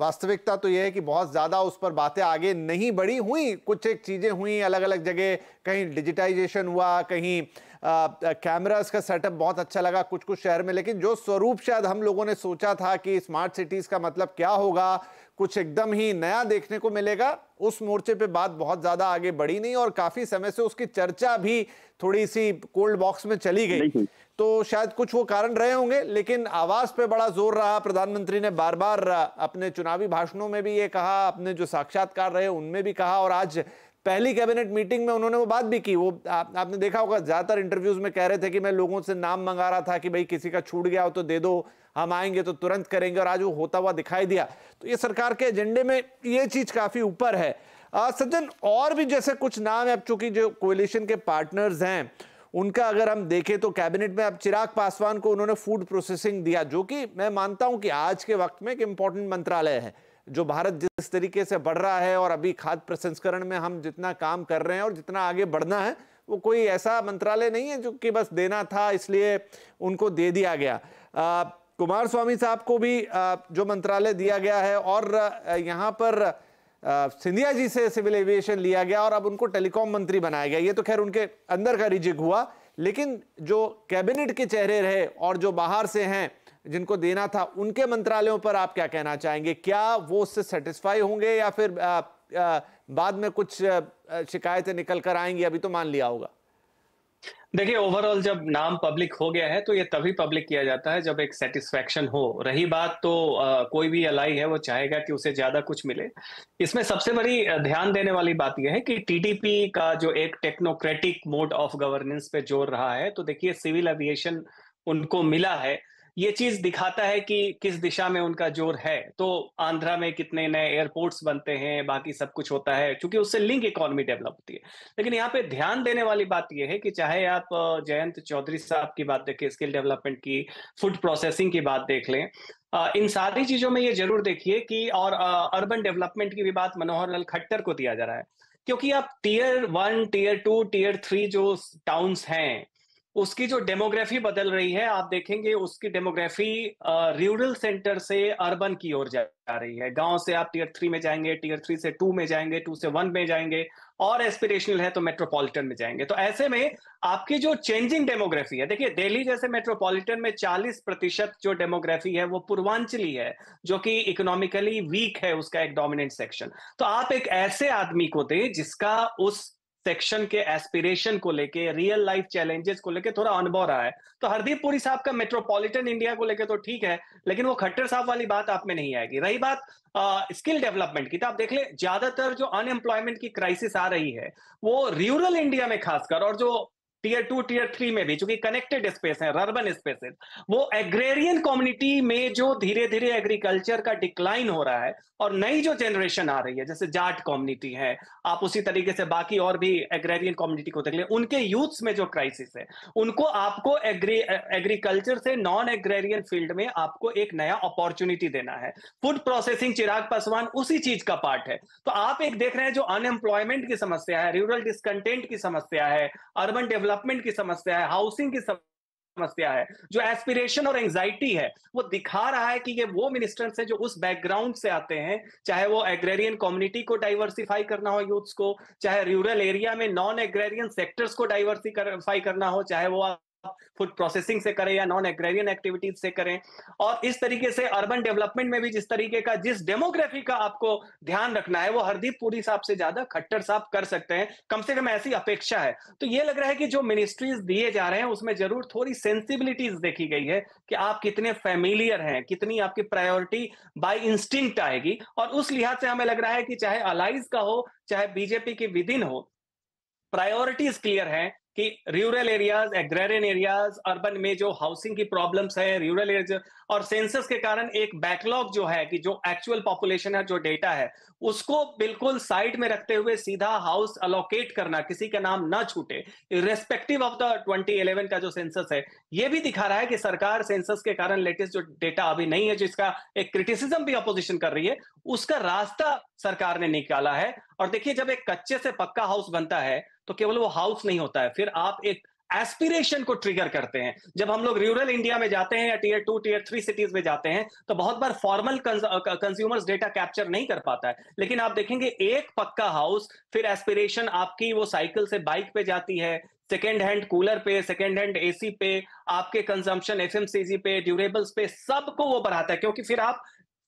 वास्तविकता तो यह है कि बहुत ज़्यादा उस पर बातें आगे नहीं बढ़ी हुई कुछ एक चीज़ें हुई अलग अलग जगह कहीं डिजिटाइजेशन हुआ कहीं कैमरास का सेटअप बहुत अच्छा लगा कुछ कुछ शहर में लेकिन जो स्वरूप शायद हम लोगों ने सोचा था कि स्मार्ट सिटीज़ का मतलब क्या होगा कुछ एकदम ही नया देखने को मिलेगा उस मोर्चे पे बात बहुत ज्यादा आगे बढ़ी नहीं और काफी समय से उसकी चर्चा भी थोड़ी सी कोल्ड बॉक्स में चली गई तो शायद कुछ वो कारण रहे होंगे लेकिन आवाज पे बड़ा जोर रहा प्रधानमंत्री ने बार बार अपने चुनावी भाषणों में भी ये कहा अपने जो साक्षात्कार रहे उनमें भी कहा और आज पहली कैबिनेट मीटिंग में उन्होंने वो बात भी की वो आ, आपने देखा होगा ज़्यादातर इंटरव्यूज़ में कह रहे थे कि मैं लोगों से नाम मंगा रहा था कि भाई किसी का छूट गया हो तो दे दो हम आएंगे तो तुरंत करेंगे और आज वो होता हुआ दिखाई दिया तो ये सरकार के एजेंडे में ये चीज़ काफ़ी ऊपर है सज्जन और भी जैसे कुछ नाम है अब चूंकि जो कोलिशन के पार्टनर्स हैं उनका अगर हम देखें तो कैबिनेट में अब चिराग पासवान को उन्होंने फूड प्रोसेसिंग दिया जो कि मैं मानता हूं कि आज के वक्त में एक इंपॉर्टेंट मंत्रालय है जो भारत जिस तरीके से बढ़ रहा है और अभी खाद्य प्रसंस्करण में हम जितना काम कर रहे हैं और जितना आगे बढ़ना है वो कोई ऐसा मंत्रालय नहीं है जो कि बस देना था इसलिए उनको दे दिया गया आ, कुमार स्वामी साहब को भी आ, जो मंत्रालय दिया गया है और यहाँ पर सिंधिया जी से सिविल एविएशन लिया गया और अब उनको टेलीकॉम मंत्री बनाया गया ये तो खैर उनके अंदर का रिजिक हुआ लेकिन जो कैबिनेट के चेहरे रहे और जो बाहर से हैं जिनको देना था उनके मंत्रालयों पर आप क्या कहना चाहेंगे क्या वो उससे सेटिस्फाई होंगे या फिर आ, आ, बाद में कुछ शिकायतें निकल कर आएंगी अभी तो मान लिया होगा देखिए ओवरऑल जब नाम पब्लिक हो गया है तो ये तभी पब्लिक किया जाता है जब एक सेटिस्फेक्शन हो रही बात तो आ, कोई भी अलाई है वो चाहेगा कि उसे ज्यादा कुछ मिले इसमें सबसे बड़ी ध्यान देने वाली बात यह है कि टीडीपी का जो एक टेक्नोक्रेटिक मोड ऑफ गवर्नेंस पे जोर रहा है तो देखिए सिविल एविएशन उनको मिला है ये चीज दिखाता है कि किस दिशा में उनका जोर है तो आंध्रा में कितने नए एयरपोर्ट्स बनते हैं बाकी सब कुछ होता है क्योंकि उससे लिंक इकोनॉमी डेवलप होती है लेकिन यहाँ पे ध्यान देने वाली बात यह है कि चाहे आप जयंत चौधरी साहब की बात देखें स्किल डेवलपमेंट की फूड प्रोसेसिंग की बात देख लें इन सारी चीजों में ये जरूर देखिए कि और अर्बन डेवलपमेंट की भी बात मनोहर लाल खट्टर को दिया जा रहा है क्योंकि आप tier one tier two tier three जो टाउन्स हैं उसकी जो डेमोग्राफी बदल रही है आप देखेंगे उसकी डेमोग्राफी रूरल सेंटर से अर्बन की ओर जा रही है गांव से आप टीयर थ्री में जाएंगे टीयर थ्री से टू में जाएंगे टू से वन में जाएंगे और एस्पिरेशनल है तो मेट्रोपॉलिटन में जाएंगे तो ऐसे में आपकी जो चेंजिंग डेमोग्राफी है देखिए दिल्ली जैसे मेट्रोपॉलिटन में 40 प्रतिशत जो डेमोग्राफी है वो पूर्वांचली है जो कि इकोनॉमिकली वीक है उसका एक डोमिनेंट सेक्शन तो आप एक ऐसे आदमी को दें जिसका उस सेक्शन के एस्पिरेशन को लेके रियल लाइफ चैलेंजेस को लेके थोड़ा अनुभव रहा है तो हरदीप पुरी साहब का मेट्रोपॉलिटन इंडिया को लेके तो ठीक है लेकिन वो खट्टर साहब वाली बात आप में नहीं आएगी रही बात स्किल डेवलपमेंट की तो आप देख ले ज्यादातर जो अनएम्प्लॉयमेंट की क्राइसिस आ रही है वो रूरल इंडिया में खासकर और जो टीयर टू टीयर थ्री में भी चूंकि कनेक्टेड स्पेस है अर्बन स्पेसेस वो एग्रेरियन कम्युनिटी में जो धीरे धीरे एग्रीकल्चर का डिक्लाइन हो रहा है और नई जो जनरेशन आ रही है जैसे जाट कम्युनिटी है आप उसी तरीके से बाकी और भी एग्रेरियन कम्युनिटी को देख लें उनके यूथ्स में जो क्राइसिस है उनको आपको एग्री एग्रीकल्चर से नॉन एग्रेरियन फील्ड में आपको एक नया अपॉर्चुनिटी देना है फूड प्रोसेसिंग चिराग पासवान उसी चीज का पार्ट है तो आप एक देख रहे हैं जो अनएम्प्लॉयमेंट की समस्या है रूरल डिस्कंटेंट की समस्या है अर्बन डेवलप डेवलपमेंट की समस्या है हाउसिंग की समस्या है जो एस्पिरेशन और एंजाइटी है वो दिखा रहा है कि ये वो मिनिस्टर्स हैं जो उस बैकग्राउंड से आते हैं चाहे वो एग्रेरियन कम्युनिटी को डाइवर्सिफाई करना हो यूथ्स को चाहे रूरल एरिया में नॉन एग्रेरियन सेक्टर्स को डाइवर्सिफाई करना हो चाहे वो फूड प्रोसेसिंग से करें या नॉन एग्रेरियन एक्टिविटीज से करें और इस तरीके से अर्बन डेवलपमेंट में भी जिस तरीके का जिस डेमोग्राफी का आपको ध्यान रखना है वो हरदीप पुरी साहब से ज्यादा खट्टर साहब कर सकते हैं कम से कम ऐसी अपेक्षा है तो ये लग रहा है कि जो मिनिस्ट्रीज दिए जा रहे हैं उसमें जरूर थोड़ी सेंसिबिलिटीज देखी गई है कि आप कितने फेमिलियर हैं कितनी आपकी प्रायोरिटी बाई इंस्टिंग आएगी और उस लिहाज से हमें लग रहा है कि चाहे अलाइज का हो चाहे बीजेपी की विदिन हो प्रायोरिटीज क्लियर हैं कि rural areas agrarian areas urban में जो हाउसिंग की प्रॉब्लम्स है रूरल एरिया और सेंसस के कारण एक बैकलॉग जो है कि जो एक्चुअल पॉपुलेशन है जो डेटा है उसको बिल्कुल साइड में रखते हुए सीधा हाउस अलोकेट करना किसी का नाम ना छूटे रेस्पेक्टिव ऑफ द 2011 का जो सेंसस है ये भी दिखा रहा है कि सरकार सेंसस के कारण लेटेस्ट जो डेटा अभी नहीं है जिसका एक क्रिटिसिज्म भी अपोजिशन कर रही है उसका रास्ता सरकार ने निकाला है और देखिए जब एक कच्चे से पक्का हाउस बनता है तो केवल वो हाउस नहीं होता है फिर आप एक एस्पिरेशन को ट्रिगर करते हैं जब हम लोग रूरल इंडिया में जाते हैं या tier two tier three cities में जाते हैं तो बहुत बार फॉर्मल कंज्यूमर्स डेटा कैप्चर नहीं कर पाता है लेकिन आप देखेंगे एक पक्का हाउस फिर एस्पिरेशन आपकी वो साइकिल से बाइक पे जाती है सेकेंड हैंड कूलर पे सेकेंड हैंड एसी पे आपके कंजम्पशन एफ पे ड्यूरेबल्स पे सबको वो बढ़ाता है क्योंकि फिर आप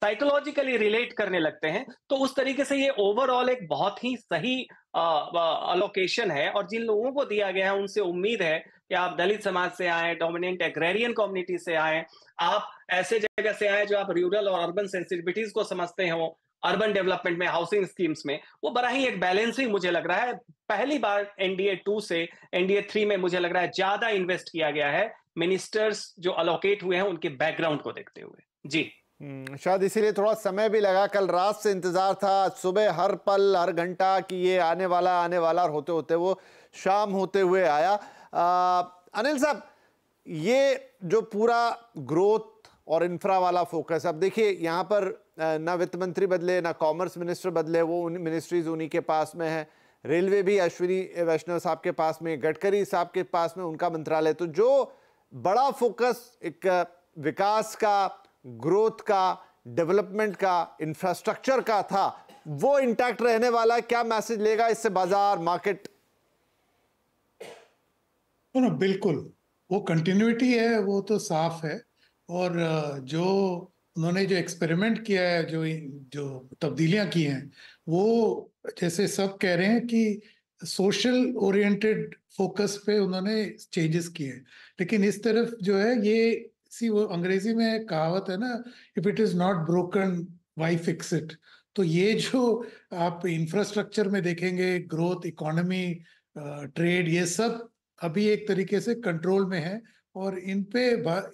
साइकोलॉजिकली रिलेट करने लगते हैं तो उस तरीके से ये ओवरऑल एक बहुत ही सही अलोकेशन है और जिन लोगों को दिया गया है उनसे उम्मीद है कि आप दलित समाज से आए डोमिनेंट एग्रेरियन कम्युनिटी से आए आप ऐसे जगह से आए जो आप रूरल और अर्बन सेंसिटिविटीज को समझते हो अर्बन डेवलपमेंट में हाउसिंग स्कीम्स में वो बड़ा ही एक बैलेंसिंग मुझे लग रहा है पहली बार एनडीए टू से एनडीए थ्री में मुझे लग रहा है ज्यादा इन्वेस्ट किया गया है मिनिस्टर्स जो अलोकेट हुए हैं उनके बैकग्राउंड को देखते हुए जी हम्म, शायद इसीलिए थोड़ा समय भी लगा कल रात से इंतज़ार था सुबह हर पल हर घंटा कि ये आने वाला आने वाला और होते होते वो शाम होते हुए आया आ, अनिल साहब ये जो पूरा ग्रोथ और इंफ्रा वाला फोकस अब देखिए यहाँ पर ना वित्त मंत्री बदले ना कॉमर्स मिनिस्टर बदले वो उन मिनिस्ट्रीज उन्हीं के पास में है रेलवे भी अश्विनी वैष्णव साहब के पास में गडकरी साहब के पास में उनका मंत्रालय तो जो बड़ा फोकस एक विकास का ग्रोथ का डेवलपमेंट का इंफ्रास्ट्रक्चर का था वो इंटैक्ट रहने वाला है क्या मैसेज लेगा इससे बाजार मार्केट ना बिल्कुल वो कंटिन्यूटी है वो तो साफ है और जो उन्होंने जो एक्सपेरिमेंट किया है जो जो तब्दीलियां की हैं वो जैसे सब कह रहे हैं कि सोशल ओरिएंटेड फोकस पे उन्होंने चेंजेस किए हैं लेकिन इस तरफ जो है ये सी वो अंग्रेजी में एक कहावत है ना if it is not broken why fix it तो ये जो आप इंफ्रास्ट्रक्चर में देखेंगे ग्रोथ इकोनॉमी ट्रेड ये सब अभी एक तरीके से कंट्रोल में है और इन पे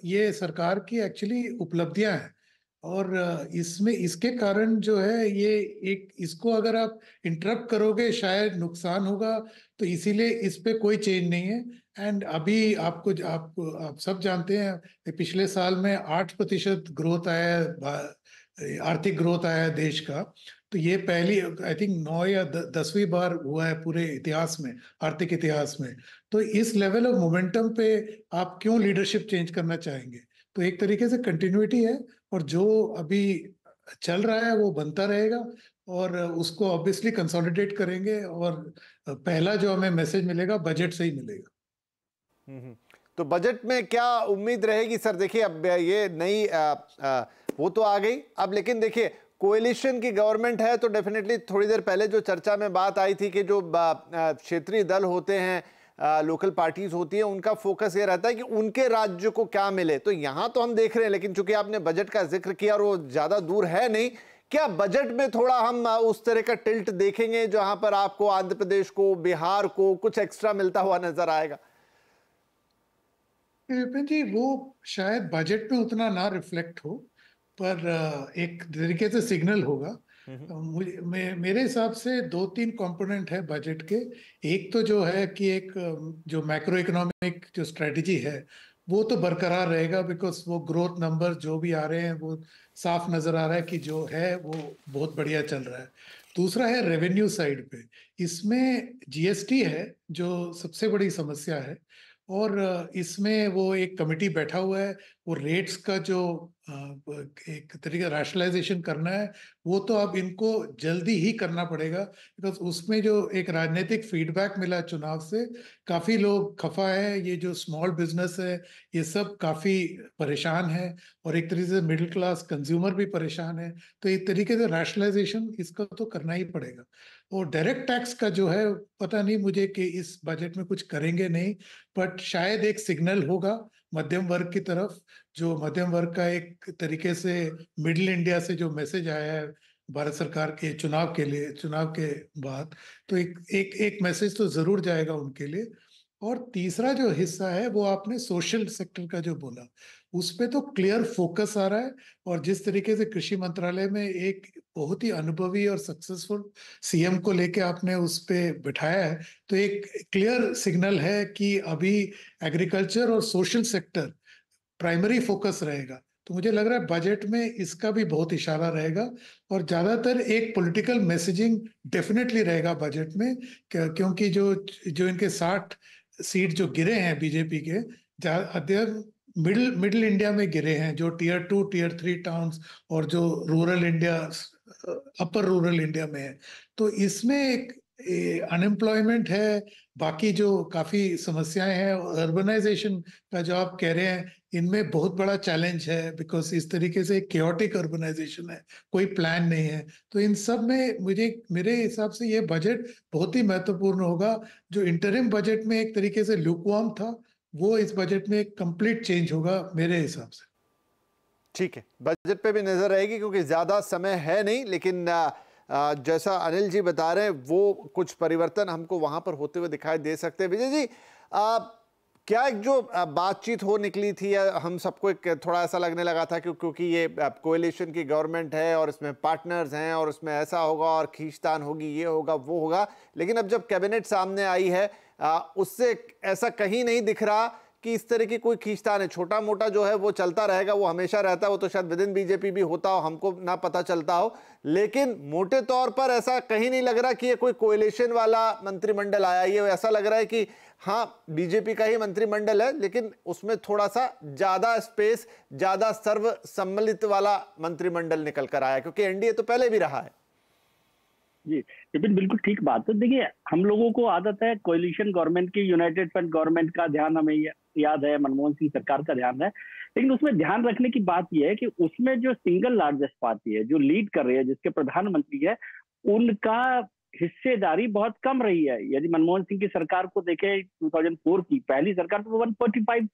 ये सरकार की एक्चुअली उपलब्धियां हैं और इसमें इसके कारण जो है ये एक इसको अगर आप इंटरप्ट करोगे शायद नुकसान होगा तो इसीलिए इस पे कोई चेंज नहीं है एंड अभी आपको आप आप सब जानते हैं पिछले साल में आठ प्रतिशत ग्रोथ आया है आर्थिक ग्रोथ आया है देश का तो ये पहली आई थिंक नौ या दसवीं बार हुआ है पूरे इतिहास में आर्थिक इतिहास में तो इस लेवल ऑफ मोमेंटम पे आप क्यों लीडरशिप चेंज करना चाहेंगे तो एक तरीके से कंटिन्यूटी है और जो अभी चल रहा है वो बनता रहेगा और उसको ऑब्वियसली कंसोलिडेट करेंगे और पहला जो हमें मैसेज मिलेगा बजट से ही मिलेगा हम्म, हम्म। तो बजट में क्या उम्मीद रहेगी सर देखिए अब ये नई वो तो आ गई अब लेकिन देखिए कोएलिशन की गवर्नमेंट है तो डेफिनेटली थोड़ी देर पहले जो चर्चा में बात आई थी कि जो क्षेत्रीय दल होते हैं लोकल पार्टीज होती हैं उनका फोकस ये रहता है कि उनके राज्य को क्या मिले तो यहाँ तो हम देख रहे हैं लेकिन चूंकि आपने बजट का जिक्र किया और वो ज़्यादा दूर है नहीं क्या बजट में थोड़ा हम उस तरह का टिल्ट देखेंगे जहां पर आपको आंध्र प्रदेश को बिहार को कुछ एक्स्ट्रा मिलता हुआ नजर आएगा जी वो शायद बजट में उतना ना रिफ्लेक्ट हो पर एक तरीके से सिग्नल होगा हम्म। मे, मेरे हिसाब से दो तीन कंपोनेंट है बजट के एक तो जो है कि एक जो मैक्रो इकोनॉमिक जो स्ट्रेटजी है वो तो बरकरार रहेगा बिकॉज वो ग्रोथ नंबर जो भी आ रहे हैं वो साफ नज़र आ रहा है कि जो है वो बहुत बढ़िया चल रहा है दूसरा है रेवेन्यू साइड पे इसमें जीएसटी है जो सबसे बड़ी समस्या है और इसमें वो एक कमेटी बैठा हुआ है वो रेट्स का जो एक तरीके रैशनलाइजेशन करना है वो तो अब इनको जल्दी ही करना पड़ेगा बिकॉज उसमें जो एक राजनीतिक फीडबैक मिला चुनाव से काफ़ी लोग खफा है ये जो स्मॉल बिजनेस है ये सब काफ़ी परेशान है और एक तरीके से मिडिल क्लास कंज्यूमर भी परेशान है तो एक तरीके से रैशनलाइजेशन इसका तो करना ही पड़ेगा वो डायरेक्ट टैक्स का जो है पता नहीं मुझे कि इस बजट में कुछ करेंगे नहीं बट शायद एक सिग्नल होगा मध्यम वर्ग की तरफ जो मध्यम वर्ग का एक तरीके से मिडिल इंडिया से जो मैसेज आया है भारत सरकार के चुनाव के लिए चुनाव के बाद तो एक एक एक मैसेज तो ज़रूर जाएगा उनके लिए और तीसरा जो हिस्सा है वो आपने सोशल सेक्टर का जो बोला उस पर तो क्लियर फोकस आ रहा है और जिस तरीके से कृषि मंत्रालय में एक बहुत ही अनुभवी और सक्सेसफुल सीएम को लेके आपने उस पर बिठाया है तो एक क्लियर सिग्नल है कि अभी एग्रीकल्चर और सोशल सेक्टर प्राइमरी फोकस रहेगा तो मुझे लग रहा है बजट में इसका भी बहुत इशारा रहेगा और ज़्यादातर एक पॉलिटिकल मैसेजिंग डेफिनेटली रहेगा बजट में क्योंकि जो जो इनके साठ सीट जो गिरे हैं बीजेपी के अध्ययन मिडिल मिडिल इंडिया में गिरे हैं जो tier two tier three towns और जो rural India upper rural India में है तो इसमें एक अनएम्प्लॉयमेंट है बाकी जो काफ़ी समस्याएं हैं अर्बनाइजेशन का जो आप कह रहे हैं इनमें बहुत बड़ा चैलेंज है बिकॉज इस तरीके से क्योटिक अर्बनाइजेशन है कोई प्लान नहीं है तो इन सब में मुझे मेरे हिसाब से ये बजट बहुत ही महत्वपूर्ण होगा जो इंटरिम बजट में एक तरीके से लुकवाम था वो इस बजट में कंप्लीट चेंज होगा मेरे हिसाब से ठीक है बजट पे भी नज़र रहेगी क्योंकि ज़्यादा समय है नहीं लेकिन जैसा अनिल जी बता रहे हैं वो कुछ परिवर्तन हमको वहां पर होते हुए दिखाई दे सकते हैं विजय जी आप क्या एक जो बातचीत हो निकली थी या हम सबको एक थोड़ा ऐसा लगने लगा था कि क्योंकि ये कोलेशन की गवर्नमेंट है और इसमें पार्टनर्स हैं और उसमें ऐसा होगा और खींचतान होगी ये होगा वो होगा लेकिन अब जब कैबिनेट सामने आई है उससे ऐसा कहीं नहीं दिख रहा कि इस तरह की कोई खींचतान है छोटा मोटा जो है वो चलता रहेगा वो हमेशा रहता है वो तो शायद विद इन बीजेपी भी होता हो हमको ना पता चलता हो लेकिन मोटे तौर पर ऐसा कहीं नहीं लग रहा कि ये कोई कोयलेशन वाला मंत्रिमंडल आया ये ऐसा लग रहा है कि हाँ बीजेपी का ही मंत्रिमंडल है लेकिन उसमें थोड़ा सा ज़्यादा स्पेस ज़्यादा सर्व सम्मिलित वाला मंत्रिमंडल निकल कर आया क्योंकि एनडीए तो पहले भी रहा है जी लेकिन बिल्कुल ठीक बात है देखिए हम लोगों को आदत है कोलिशन गवर्नमेंट की यूनाइटेड फ्रंट गवर्नमेंट का ध्यान हमें ही है याद है मनमोहन सिंह सरकार का ध्यान है लेकिन उसमें ध्यान रखने की बात यह है कि उसमें जो सिंगल लार्जेस्ट पार्टी है जो लीड कर रही है जिसके प्रधानमंत्री है उनका हिस्सेदारी बहुत कम रही है यदि मनमोहन सिंह की सरकार को देखें 2004 की पहली सरकार तो वन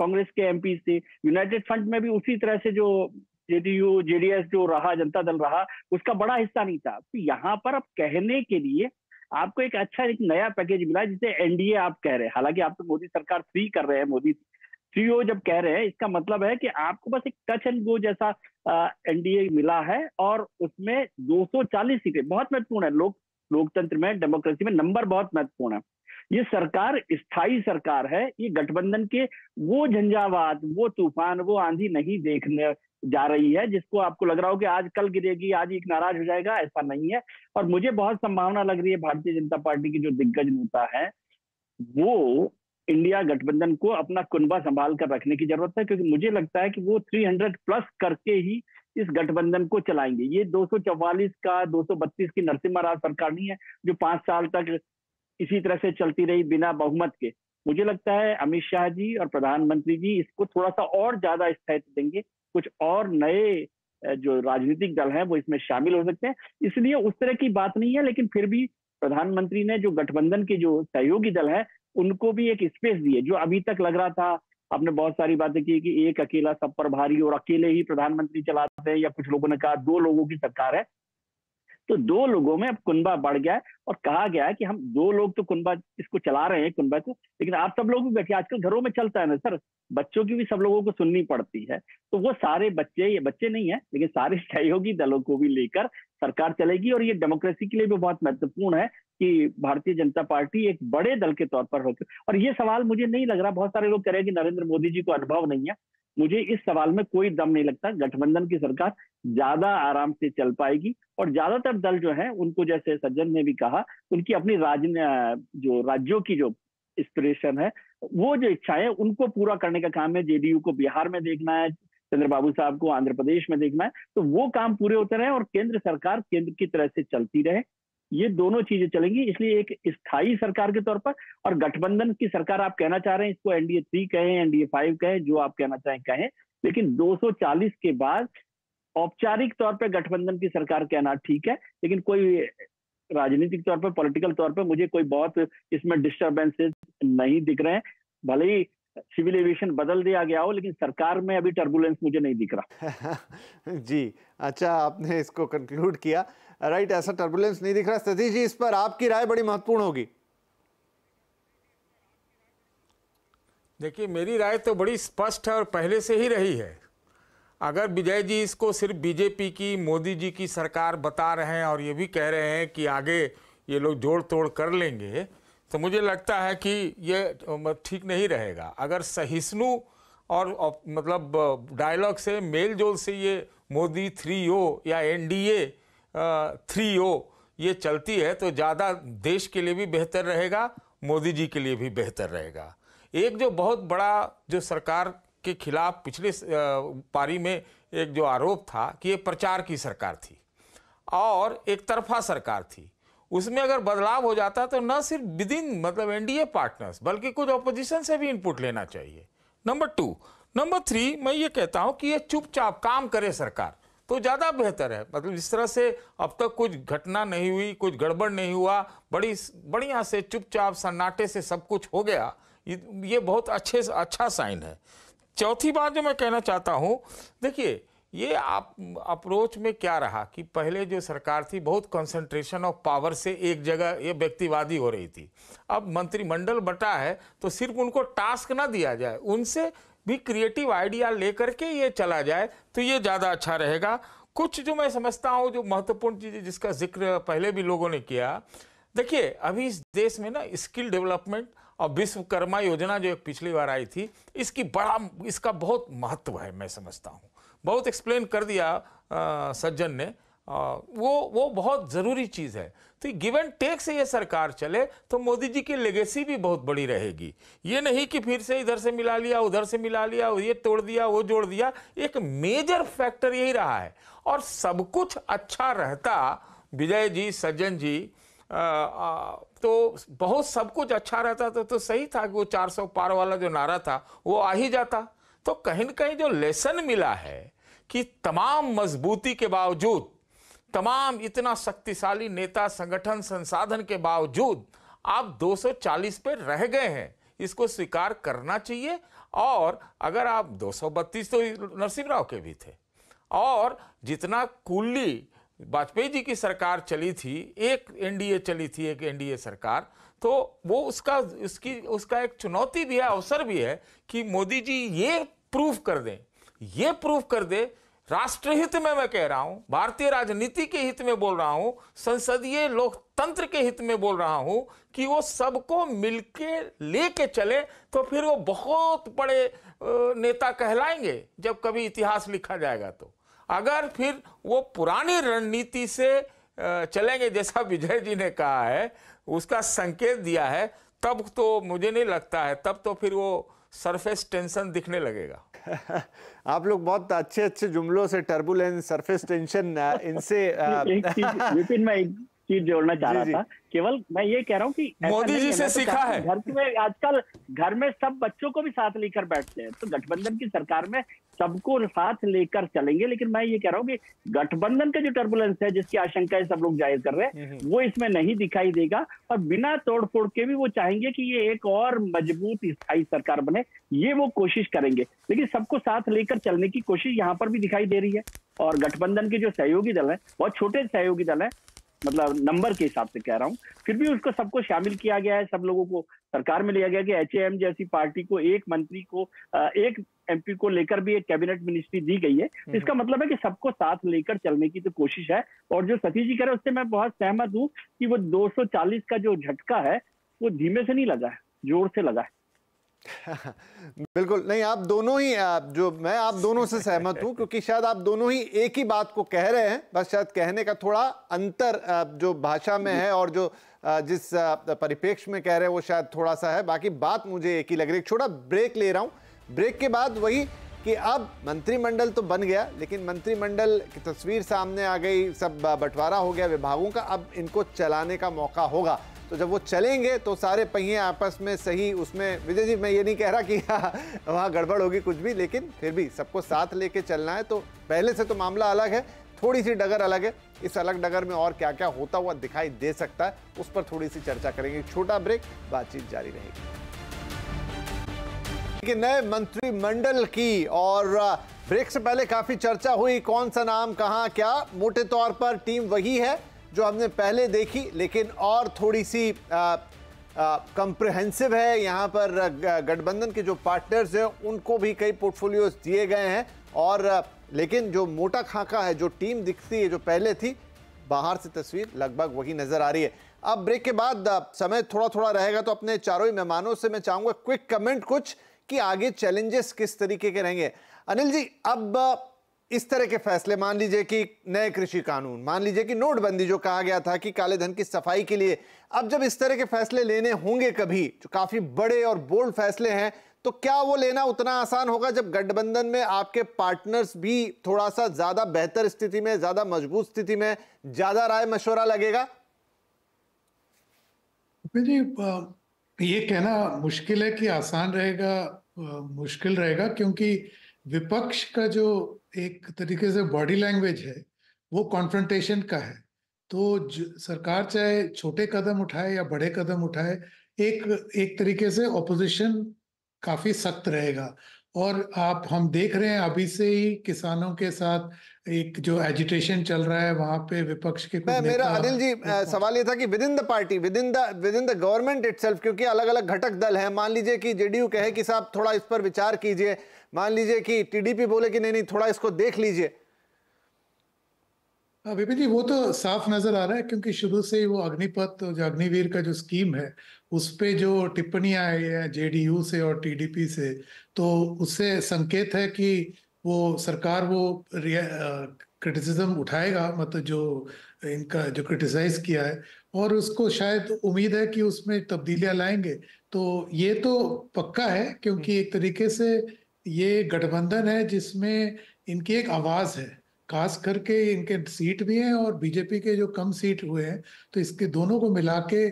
कांग्रेस के एम थे यूनाइटेड फ्रंट में भी उसी तरह से जो जेडीयू जेडीएस जो रहा जनता दल रहा उसका बड़ा हिस्सा नहीं था तो यहाँ पर अब कहने के लिए आपको एक अच्छा एक नया पैकेज मिला जिसे एनडीए आप कह रहे हैं हालांकि आप तो मोदी सरकार फ्री कर रहे हैं मोदी सीओ जब कह रहे हैं इसका मतलब है कि आपको बस एक टच एंड गो जैसा एनडीए मिला है और उसमें 240 सीटें बहुत महत्वपूर्ण है लोक लोकतंत्र में डेमोक्रेसी में नंबर बहुत महत्वपूर्ण है ये सरकार स्थायी सरकार है ये गठबंधन के वो झंझावात वो तूफान वो आंधी नहीं देखने जा रही है जिसको आपको लग रहा हो कि आज कल गिरेगी आज एक नाराज हो जाएगा ऐसा नहीं है और मुझे बहुत संभावना लग रही है भारतीय जनता पार्टी की जो दिग्गज नेता है वो इंडिया गठबंधन को अपना कुनबा संभाल कर रखने की जरूरत है क्योंकि मुझे लगता है कि वो 300 प्लस करके ही इस गठबंधन को चलाएंगे ये 244 का 232 की नरसिम्हा राव सरकार नहीं है जो पांच साल तक इसी तरह से चलती रही बिना बहुमत के मुझे लगता है अमित शाह जी और प्रधानमंत्री जी इसको थोड़ा सा और ज्यादा स्थायित्व देंगे कुछ और नए जो राजनीतिक दल हैं वो इसमें शामिल हो सकते हैं इसलिए उस तरह की बात नहीं है लेकिन फिर भी प्रधानमंत्री ने जो गठबंधन के जो सहयोगी दल है उनको भी एक स्पेस दी है जो अभी तक लग रहा था आपने बहुत सारी बातें की कि एक अकेला सब पर भारी और अकेले ही प्रधानमंत्री चलाते हैं या कुछ लोगों ने कहा दो लोगों की सरकार है तो दो लोगों में अब कुनबा बढ़ गया है और कहा गया है कि हम दो लोग तो कुनबा इसको चला रहे हैं कुनबा को लेकिन आप सब लोग भी बैठे आजकल घरों में चलता है ना सर बच्चों की भी सब लोगों को सुननी पड़ती है तो वो सारे बच्चे ये बच्चे नहीं है लेकिन सारे [laughs] सहयोगी दलों को भी लेकर सरकार चलेगी और ये डेमोक्रेसी के लिए भी बहुत महत्वपूर्ण है कि भारतीय जनता पार्टी एक बड़े दल के तौर पर होकर और ये सवाल मुझे नहीं लग रहा बहुत सारे लोग कह रहे हैं कि नरेंद्र मोदी जी को अनुभव नहीं है मुझे इस सवाल में कोई दम नहीं लगता गठबंधन की सरकार ज्यादा आराम से चल पाएगी और ज्यादातर दल जो है उनको जैसे सज्जन ने भी कहा उनकी अपनी राज जो राज्यों की जो इंस्पिरेशन है वो जो इच्छाएं उनको पूरा करने का काम है जेडीयू को बिहार में देखना है चंद्रबाबू साहब को आंध्र प्रदेश में देखना है तो वो काम पूरे होते रहे और केंद्र सरकार केंद्र की तरह से चलती रहे ये दोनों चीजें चलेंगी इसलिए एक स्थायी सरकार के तौर पर और गठबंधन की सरकार आप कहना चाह रहे हैं इसको एनडीए थ्री कहें एनडीए फाइव कहें जो आप कहना चाहें कहें लेकिन 240 के बाद औपचारिक तौर पर गठबंधन की सरकार कहना ठीक है लेकिन कोई राजनीतिक तौर पर पॉलिटिकल तौर पर मुझे कोई बहुत इसमें डिस्टर्बेंसेस नहीं दिख रहे हैं भले ही सिविल एविएशन बदल दिया गया हो लेकिन सरकार में अभी टर्बुलेंस मुझे नहीं दिख रहा [laughs] जी अच्छा आपने इसको कंक्लूड किया राइट ऐसा टर्बुलेंस नहीं दिख रहा सतीश जी इस पर आपकी राय बड़ी महत्वपूर्ण होगी देखिए मेरी राय तो बड़ी स्पष्ट है और पहले से ही रही है अगर विजय जी इसको सिर्फ बीजेपी की मोदी जी की सरकार बता रहे हैं और ये भी कह रहे हैं कि आगे ये लोग जोड़ तोड़ कर लेंगे तो मुझे लगता है कि ये ठीक नहीं रहेगा अगर सहिष्णु और मतलब डायलॉग से मेल जोल से ये मोदी थ्री ओ या एनडीए थ्री ओ ये चलती है तो ज़्यादा देश के लिए भी बेहतर रहेगा मोदी जी के लिए भी बेहतर रहेगा एक जो बहुत बड़ा जो सरकार के खिलाफ पिछले पारी में एक जो आरोप था कि ये प्रचार की सरकार थी और एक तरफा सरकार थी उसमें अगर बदलाव हो जाता तो न सिर्फ विद इन मतलब एनडीए पार्टनर्स बल्कि कुछ अपोजिशन से भी इनपुट लेना चाहिए नंबर टू नंबर थ्री मैं ये कहता हूँ कि ये चुपचाप काम करे सरकार तो ज़्यादा बेहतर है मतलब इस तरह से अब तक कुछ घटना नहीं हुई कुछ गड़बड़ नहीं हुआ बड़ी बढ़िया से चुपचाप सन्नाटे से सब कुछ हो गया ये बहुत अच्छे अच्छा साइन है चौथी बात जो मैं कहना चाहता हूँ देखिए ये आप अप्रोच में क्या रहा कि पहले जो सरकार थी बहुत कंसंट्रेशन ऑफ पावर से एक जगह ये व्यक्तिवादी हो रही थी अब मंत्रिमंडल बटा है तो सिर्फ उनको टास्क ना दिया जाए उनसे भी क्रिएटिव आइडिया लेकर के ये चला जाए तो ये ज़्यादा अच्छा रहेगा कुछ जो मैं समझता हूँ जो महत्वपूर्ण चीज़ जिसका जिक्र पहले भी लोगों ने किया देखिए अभी इस देश में ना स्किल डेवलपमेंट और विश्वकर्मा योजना जो एक पिछली बार आई थी इसकी बड़ा इसका बहुत महत्व है मैं समझता हूँ बहुत एक्सप्लेन कर दिया सज्जन ने वो वो बहुत ज़रूरी चीज़ है तो गिव एंड टेक से ये सरकार चले तो मोदी जी की लेगेसी भी बहुत बड़ी रहेगी ये नहीं कि फिर से इधर से मिला लिया उधर से मिला लिया ये तोड़ दिया वो जोड़ दिया एक मेजर फैक्टर यही रहा है और सब कुछ अच्छा रहता विजय जी सज्जन जी आ, आ, तो बहुत सब कुछ अच्छा रहता तो, तो सही था कि वो चार पार वाला जो नारा था वो आ ही जाता तो कहीं ना कहीं जो लेसन मिला है कि तमाम मजबूती के बावजूद तमाम इतना शक्तिशाली नेता संगठन संसाधन के बावजूद आप 240 पे रह गए हैं इसको स्वीकार करना चाहिए और अगर आप 232 तो नरसिंह राव के भी थे और जितना कुल्ली वाजपेयी जी की सरकार चली थी एक एनडीए चली थी एक एनडीए सरकार तो वो उसका उसकी उसका एक चुनौती भी है अवसर भी है कि मोदी जी ये प्रूफ कर दें ये प्रूफ कर दे राष्ट्र हित में मैं कह रहा हूं भारतीय राजनीति के हित में बोल रहा हूं संसदीय लोकतंत्र के हित में बोल रहा हूं कि वो सबको मिलके लेके चले तो फिर वो बहुत बड़े नेता कहलाएंगे जब कभी इतिहास लिखा जाएगा तो अगर फिर वो पुरानी रणनीति से चलेंगे जैसा विजय जी ने कहा है उसका संकेत दिया है तब तो मुझे नहीं लगता है तब तो फिर वो सरफेस टेंशन दिखने लगेगा [laughs] आप लोग बहुत अच्छे अच्छे जुमलों से टर्बुलेंस सरफेस टेंशन इनसे मैं [laughs] चीज जोड़ना चाह रहा था केवल मैं ये कह रहा हूँ कि मोदी जी से तो सीखा है घर में आजकल घर में सब बच्चों को भी साथ लेकर बैठते हैं तो गठबंधन की सरकार में सबको साथ लेकर चलेंगे लेकिन मैं ये कह रहा हूँ कि गठबंधन का जो टर्बुलेंस है जिसकी आशंकाएं सब लोग जाहिर कर रहे हैं हम्म, हम्म। वो इसमें नहीं दिखाई देगा और बिना तोड़ फोड़ के भी वो चाहेंगे कि ये एक और मजबूत स्थायी सरकार बने ये वो कोशिश करेंगे लेकिन सबको साथ लेकर चलने की कोशिश यहाँ पर भी दिखाई दे रही है और गठबंधन के जो सहयोगी दल है बहुत छोटे सहयोगी दल है मतलब नंबर के हिसाब से कह रहा हूँ फिर भी उसको सबको शामिल किया गया है सब लोगों को सरकार में लिया गया कि एच जैसी पार्टी को एक मंत्री को एक एमपी को लेकर भी एक कैबिनेट मिनिस्ट्री दी गई है हम्म। इसका मतलब है कि सबको साथ लेकर चलने की तो कोशिश है और जो सतीश जी कह रहे हैं उससे मैं बहुत सहमत हूँ कि वो 240 का जो झटका है वो धीमे से नहीं लगा है जोर से लगा है [laughs] बिल्कुल नहीं आप दोनों ही आप जो मैं आप दोनों से सहमत हूं क्योंकि शायद आप दोनों ही एक ही बात को कह रहे हैं बस शायद कहने का थोड़ा अंतर जो भाषा में है और जो जिस परिप्रेक्ष्य में कह रहे हैं वो शायद थोड़ा सा है बाकी बात मुझे एक ही लग रही है छोटा ब्रेक ले रहा हूँ ब्रेक के बाद वही कि अब मंत्रिमंडल तो बन गया लेकिन मंत्रिमंडल की तस्वीर सामने आ गई सब बंटवारा हो गया विभागों का अब इनको चलाने का मौका होगा तो जब वो चलेंगे तो सारे पहिए आपस में सही उसमें विजय जी मैं ये नहीं कह रहा कि [laughs] वहाँ गड़बड़ होगी कुछ भी लेकिन फिर भी सबको साथ लेके चलना है तो पहले से तो मामला अलग है थोड़ी सी डगर अलग है इस अलग डगर में और क्या क्या होता हुआ दिखाई दे सकता है उस पर थोड़ी सी चर्चा करेंगे छोटा ब्रेक बातचीत जारी रहेगी कि नए मंत्रिमंडल की और ब्रेक से पहले काफी चर्चा हुई कौन सा नाम कहाँ क्या मोटे तौर पर टीम वही है जो हमने पहले देखी लेकिन और थोड़ी सी कंप्रहेंसिव है यहाँ पर गठबंधन के जो पार्टनर्स हैं उनको भी कई पोर्टफोलियोज दिए गए हैं और लेकिन जो मोटा खाका है जो टीम दिखती है जो पहले थी बाहर से तस्वीर लगभग वही नज़र आ रही है अब ब्रेक के बाद समय थोड़ा थोड़ा रहेगा तो अपने चारों ही मेहमानों से मैं चाहूँगा क्विक कमेंट कुछ कि आगे चैलेंजेस किस तरीके के रहेंगे अनिल जी अब इस तरह के फैसले मान लीजिए कि नए कृषि कानून मान लीजिए कि नोटबंदी जो कहा गया था कि काले धन की सफाई के लिए अब जब इस तरह के फैसले लेने होंगे कभी जो काफी बड़े और बोल्ड फैसले हैं तो क्या वो लेना उतना आसान होगा जब गठबंधन में आपके पार्टनर्स भी थोड़ा सा ज्यादा बेहतर स्थिति में ज्यादा मजबूत स्थिति में ज्यादा राय मशवरा लगेगा ये कहना मुश्किल है कि आसान रहेगा मुश्किल रहेगा क्योंकि विपक्ष का जो एक तरीके से बॉडी लैंग्वेज है वो कॉन्फ्रंटेशन का है तो सरकार चाहे छोटे कदम उठाए या बड़े कदम उठाए एक एक तरीके से ऑपोजिशन काफी सख्त रहेगा और आप हम देख रहे हैं अभी से ही किसानों के साथ एक जो एजिटेशन चल रहा है वहां पे विपक्ष के मैं, मेरा अनिल जी हाँ। सवाल ये था कि within the party within the within the government it क्योंकि अलग अलग घटक दल है मान लीजिए कि जेडीयू कहे कि साहब थोड़ा इस पर विचार कीजिए मान लीजिए कि टीडीपी बोले कि नहीं नहीं थोड़ा इसको देख लीजिए हाँ, बीपी जी वो तो साफ नजर आ रहा है क्योंकि शुरू से ही वो अग्निपथ जो अग्निवीर का जो स्कीम है उस पर जो टिप्पणियां आई है जेडीयू से और टीडीपी से तो उससे संकेत है कि वो सरकार वो क्रिटिसिज्म उठाएगा मतलब जो इनका जो क्रिटिसाइज किया है और उसको शायद उम्मीद है कि उसमें तब्दीलियां लाएंगे तो ये तो पक्का है क्योंकि एक तरीके से ये गठबंधन है जिसमें इनकी एक आवाज़ है खास करके इनके सीट भी हैं और बीजेपी के जो कम सीट हुए हैं तो इसके दोनों को मिला के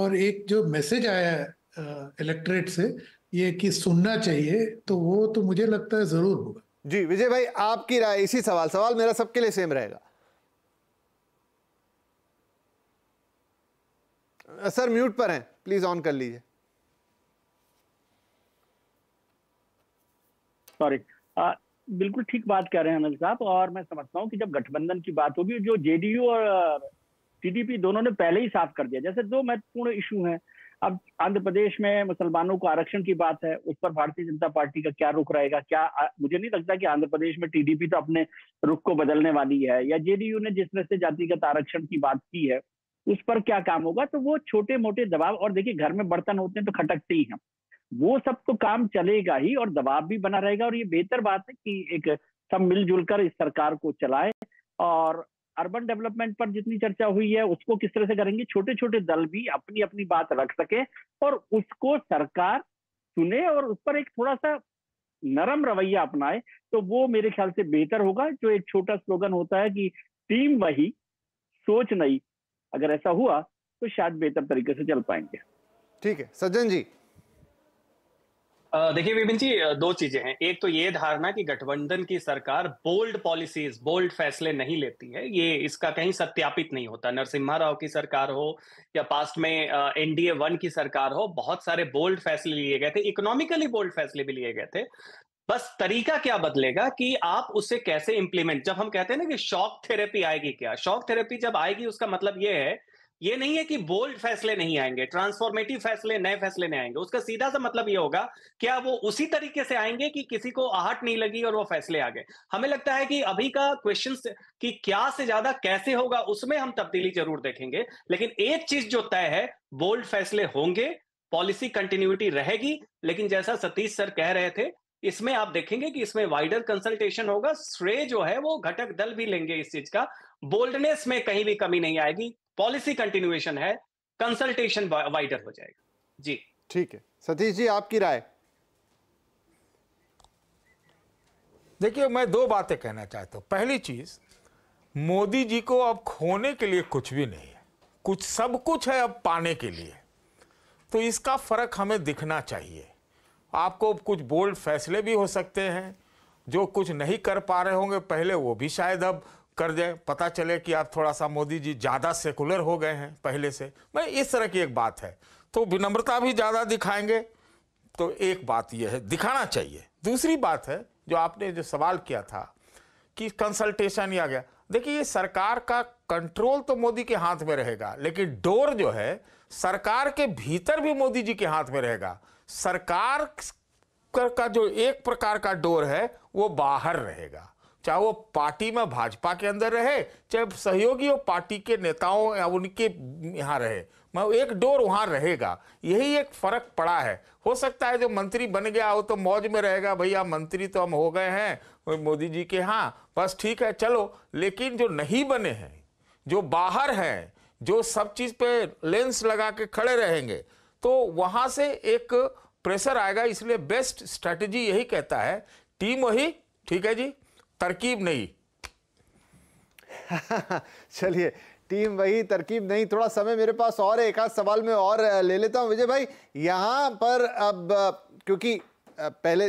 और एक जो मैसेज आया है इलेक्ट्रेट से ये कि सुनना चाहिए तो वो तो मुझे लगता है ज़रूर होगा जी विजय भाई आपकी राय इसी सवाल सवाल मेरा सबके लिए सेम रहेगा सर म्यूट पर हैं प्लीज़ ऑन कर लीजिए सॉरी बिल्कुल ठीक बात कह रहे हैं अनिल साहब और मैं समझता हूँ कि जब गठबंधन की बात होगी जो जेडीयू और टीडीपी दोनों ने पहले ही साफ कर दिया जैसे दो महत्वपूर्ण इशू हैं अब आंध्र प्रदेश में मुसलमानों को आरक्षण की बात है उस पर भारतीय जनता पार्टी का क्या रुख रहेगा क्या मुझे नहीं लगता कि आंध्र प्रदेश में टीडीपी तो अपने रुख को बदलने वाली है या जेडीयू ने जिस तरह से जातिगत आरक्षण की बात की है उस पर क्या काम होगा तो वो छोटे मोटे दबाव और देखिए घर में बर्तन होते हैं तो खटकते ही हैं वो सब तो काम चलेगा ही और दबाव भी बना रहेगा और ये बेहतर बात है कि एक सब मिलजुल कर इस सरकार को चलाए और अर्बन डेवलपमेंट पर जितनी चर्चा हुई है उसको किस तरह से करेंगे छोटे छोटे दल भी अपनी अपनी बात रख सके और उसको सरकार सुने और उस पर एक थोड़ा सा नरम रवैया अपनाए तो वो मेरे ख्याल से बेहतर होगा जो एक छोटा स्लोगन होता है कि टीम वही सोच नहीं अगर ऐसा हुआ तो शायद बेहतर तरीके से चल पाएंगे ठीक है सज्जन जी देखिए विपिन जी दो चीजें हैं एक तो ये धारणा कि गठबंधन की सरकार बोल्ड पॉलिसीज बोल्ड फैसले नहीं लेती है ये इसका कहीं सत्यापित नहीं होता नरसिम्हा राव की सरकार हो या पास्ट में एनडीए वन की सरकार हो बहुत सारे बोल्ड फैसले लिए गए थे इकोनॉमिकली बोल्ड फैसले भी लिए गए थे बस तरीका क्या बदलेगा कि आप उसे कैसे इंप्लीमेंट जब हम कहते हैं ना कि शॉक थेरेपी आएगी क्या शॉक थेरेपी जब आएगी उसका मतलब यह है ये नहीं है कि बोल्ड फैसले नहीं आएंगे ट्रांसफॉर्मेटिव फैसले नए फैसले नहीं आएंगे उसका सीधा सा मतलब ये होगा क्या वो उसी तरीके से आएंगे कि किसी को आहट नहीं लगी और वो फैसले आ गए हमें लगता है कि अभी का क्वेश्चन कि क्या से ज्यादा कैसे होगा उसमें हम तब्दीली जरूर देखेंगे लेकिन एक चीज जो तय है बोल्ड फैसले होंगे पॉलिसी कंटिन्यूटी रहेगी लेकिन जैसा सतीश सर कह रहे थे इसमें आप देखेंगे कि इसमें वाइडर कंसल्टेशन होगा श्रेय जो है वो घटक दल भी लेंगे इस चीज का बोल्डनेस में कहीं भी कमी नहीं आएगी पॉलिसी कंटिन्यूएशन है कंसल्टेशन वाइडर हो जाएगा जी ठीक है सतीश जी आपकी राय देखिए मैं दो बातें कहना चाहता हूं पहली चीज मोदी जी को अब खोने के लिए कुछ भी नहीं है कुछ सब कुछ है अब पाने के लिए तो इसका फर्क हमें दिखना चाहिए आपको कुछ बोल्ड फैसले भी हो सकते हैं जो कुछ नहीं कर पा रहे होंगे पहले वो भी शायद अब कर जाए पता चले कि आप थोड़ा सा मोदी जी ज़्यादा सेकुलर हो गए हैं पहले से मैं इस तरह की एक बात है तो विनम्रता भी ज़्यादा दिखाएंगे तो एक बात यह है दिखाना चाहिए दूसरी बात है जो आपने जो सवाल किया था कि कंसल्टेशन या गया देखिए ये सरकार का कंट्रोल तो मोदी के हाथ में रहेगा लेकिन डोर जो है सरकार के भीतर भी मोदी जी के हाथ में रहेगा सरकार का जो एक प्रकार का डोर है वो बाहर रहेगा चाहे वो पार्टी में भाजपा के अंदर रहे चाहे सहयोगी और पार्टी के नेताओं या उनके यहाँ रहे मैं एक डोर वहाँ रहेगा यही एक फर्क पड़ा है हो सकता है जो मंत्री बन गया हो तो मौज में रहेगा भैया मंत्री तो हम हो गए हैं मोदी जी के हाँ बस ठीक है चलो लेकिन जो नहीं बने हैं जो बाहर हैं जो सब चीज़ पे लेंस लगा के खड़े रहेंगे तो वहां से एक प्रेशर आएगा इसलिए बेस्ट स्ट्रेटेजी यही कहता है टीम वही ठीक है जी तरकीब नहीं [laughs] चलिए टीम वही तरकीब नहीं थोड़ा समय मेरे पास और एक आध सवाल में और ले लेता हूं विजय भाई यहां पर अब क्योंकि पहले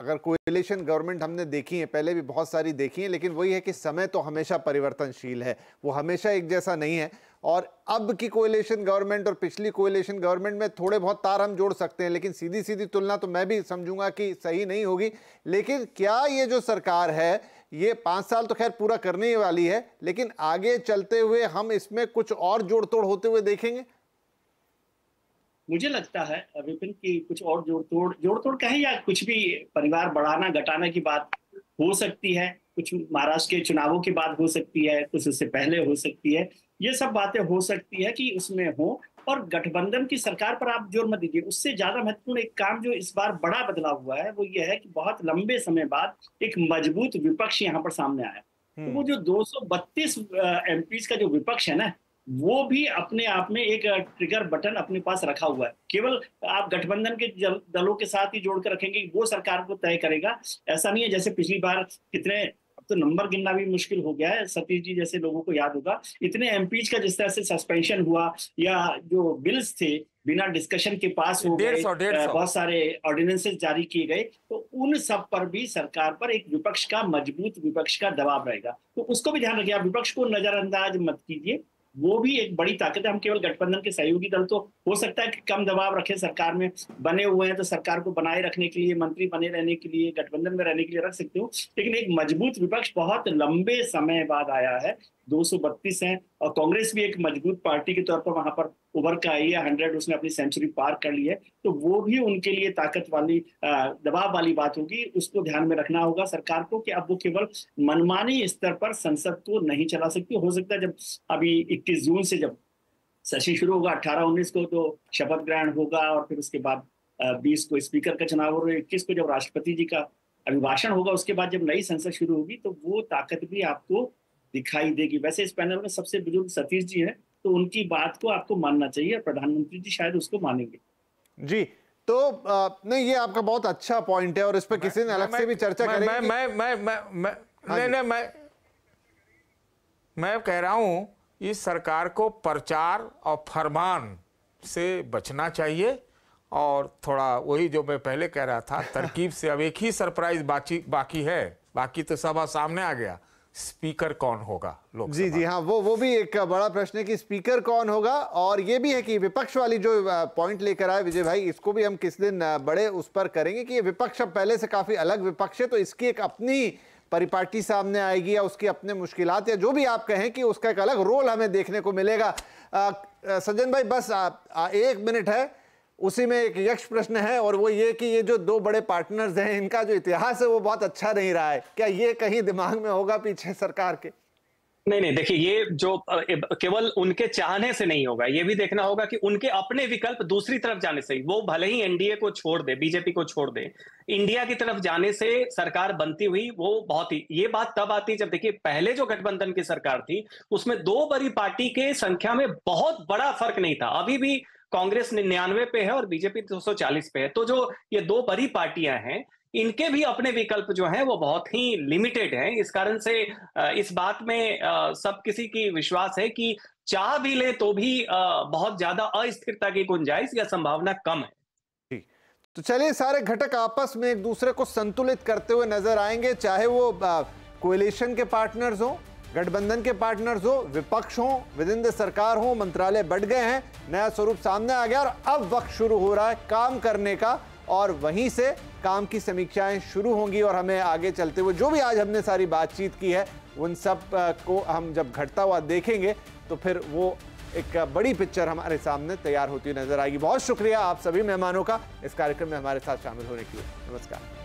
अगर कोएलेशन गवर्नमेंट हमने देखी है पहले भी बहुत सारी देखी है लेकिन वही है कि समय तो हमेशा परिवर्तनशील है वो हमेशा एक जैसा नहीं है और अब की कोलेशन गवर्नमेंट और पिछली कोएलेशन गवर्नमेंट में थोड़े बहुत तार हम जोड़ सकते हैं लेकिन सीधी सीधी तुलना तो मैं भी समझूंगा कि सही नहीं होगी लेकिन क्या ये जो सरकार है ये पाँच साल तो खैर पूरा करने ही वाली है लेकिन आगे चलते हुए हम इसमें कुछ और जोड़ तोड़ होते हुए देखेंगे मुझे लगता है विपिन की कुछ और जोड़ तोड़ जोड़ तोड़ कहें या कुछ भी परिवार बढ़ाना घटाना की बात हो सकती है कुछ महाराष्ट्र के चुनावों की बात हो सकती है कुछ उससे पहले हो सकती है ये सब बातें हो सकती है कि उसमें हो और गठबंधन की सरकार पर आप जोर मत दीजिए उससे ज्यादा महत्वपूर्ण एक काम जो इस बार बड़ा बदलाव हुआ है वो ये है कि बहुत लंबे समय बाद एक मजबूत विपक्ष यहाँ पर सामने आया हम्म। तो वो जो 232 सौ का जो विपक्ष है ना वो भी अपने आप में एक ट्रिगर बटन अपने पास रखा हुआ है केवल आप गठबंधन के दलों के साथ ही जोड़कर रखेंगे वो सरकार को तय करेगा ऐसा नहीं है जैसे पिछली बार कितने तो नंबर गिनना भी मुश्किल हो गया है सतीश जी जैसे लोगों को याद होगा इतने एमपीज का जिस तरह से सस्पेंशन हुआ या जो बिल्स थे बिना डिस्कशन के पास हो गए बहुत सारे ऑर्डिनेंसेस जारी किए गए तो उन सब पर भी सरकार पर एक विपक्ष का मजबूत विपक्ष का दबाव रहेगा तो उसको भी ध्यान रखिए आप विपक्ष को नजरअंदाज मत कीजिए वो भी एक बड़ी ताकत है हम केवल गठबंधन के सहयोगी दल तो हो सकता है कि कम दबाव रखे सरकार में बने हुए हैं तो सरकार को बनाए रखने के लिए मंत्री बने रहने के लिए गठबंधन में रहने के लिए रख सकते हो लेकिन एक मजबूत विपक्ष बहुत लंबे समय बाद आया है दो है और कांग्रेस भी एक मजबूत पार्टी के तौर पर वहां पर उभर कर आई है हंड्रेड उसने अपनी सेंचुरी पार कर ली है तो वो भी उनके लिए ताकत वाली दबाव वाली बात होगी उसको ध्यान में रखना होगा सरकार को कि अब वो केवल मनमानी स्तर पर संसद को नहीं चला सकती हो सकता जब अभी इक्कीस जून से जब सेशन शुरू होगा अट्ठारह उन्नीस को तो शपथ ग्रहण होगा और फिर उसके बाद बीस को स्पीकर का चुनाव होगा इक्कीस को जब राष्ट्रपति जी का अभिभाषण होगा उसके बाद जब नई संसद शुरू होगी तो वो ताकत भी आपको दिखाई देगी वैसे इस पैनल में सबसे बुजुर्ग सतीश जी हैं तो उनकी बात को आपको मानना चाहिए और प्रधानमंत्री जी शायद उसको मानेंगे जी तो नहीं ये आपका बहुत अच्छा पॉइंट है और इस पर किसी ने अलग से भी चर्चा करेंगे मैं मैं मैं मैं मैं हाँ नहीं नहीं मैं मैं कह रहा हूं इस सरकार को प्रचार और फरमान से बचना चाहिए और थोड़ा वही जो मैं पहले कह रहा था [laughs] तरकीब से अब एक ही सरप्राइज बाकी बाकी है बाकी तो सभा सामने आ गया स्पीकर कौन होगा लोग जी जी हाँ वो वो भी एक बड़ा प्रश्न है कि स्पीकर कौन होगा और ये भी है कि विपक्ष वाली जो पॉइंट लेकर आए विजय भाई इसको भी हम किस दिन बड़े उस पर करेंगे कि ये विपक्ष अब पहले से काफ़ी अलग विपक्ष है तो इसकी एक अपनी परिपाटी सामने आएगी या उसकी अपने मुश्किल या जो भी आप कहें कि उसका एक अलग रोल हमें देखने को मिलेगा सज्जन भाई बस आ, आ, एक मिनट है उसी में एक यक्ष प्रश्न है और वो ये कि ये जो दो बड़े पार्टनर्स हैं इनका जो इतिहास है वो बहुत अच्छा नहीं रहा है क्या ये कहीं दिमाग में होगा पीछे सरकार के नहीं नहीं देखिए ये जो केवल उनके चाहने से नहीं होगा ये भी देखना होगा कि उनके अपने विकल्प दूसरी तरफ जाने से वो भले ही एनडीए को छोड़ दे बीजेपी को छोड़ दे इंडिया की तरफ जाने से सरकार बनती हुई वो बहुत ही ये बात तब आती है जब देखिए पहले जो गठबंधन की सरकार थी उसमें दो बड़ी पार्टी के संख्या में बहुत बड़ा फर्क नहीं था अभी भी कांग्रेस निन्यानवे पे है और बीजेपी चालीस पे है तो जो ये दो बड़ी पार्टियां हैं इनके भी अपने विकल्प जो हैं वो बहुत ही लिमिटेड हैं इस कारण से इस बात में सब किसी की विश्वास है कि चाह भी ले तो भी बहुत ज्यादा अस्थिरता की गुंजाइश या संभावना कम है तो चलिए सारे घटक आपस में एक दूसरे को संतुलित करते हुए नजर आएंगे चाहे वो कोलिशन के पार्टनर्स हों गठबंधन के पार्टनर्स हो विपक्ष हो विद इन द सरकार हो मंत्रालय बढ़ गए हैं नया स्वरूप सामने आ गया और अब वक्त शुरू हो रहा है काम करने का और वहीं से काम की समीक्षाएं शुरू होंगी और हमें आगे चलते हुए जो भी आज हमने सारी बातचीत की है उन सब को हम जब घटता हुआ देखेंगे तो फिर वो एक बड़ी पिक्चर हमारे सामने तैयार होती नजर आएगी बहुत शुक्रिया आप सभी मेहमानों का इस कार्यक्रम में हमारे साथ शामिल होने के लिए नमस्कार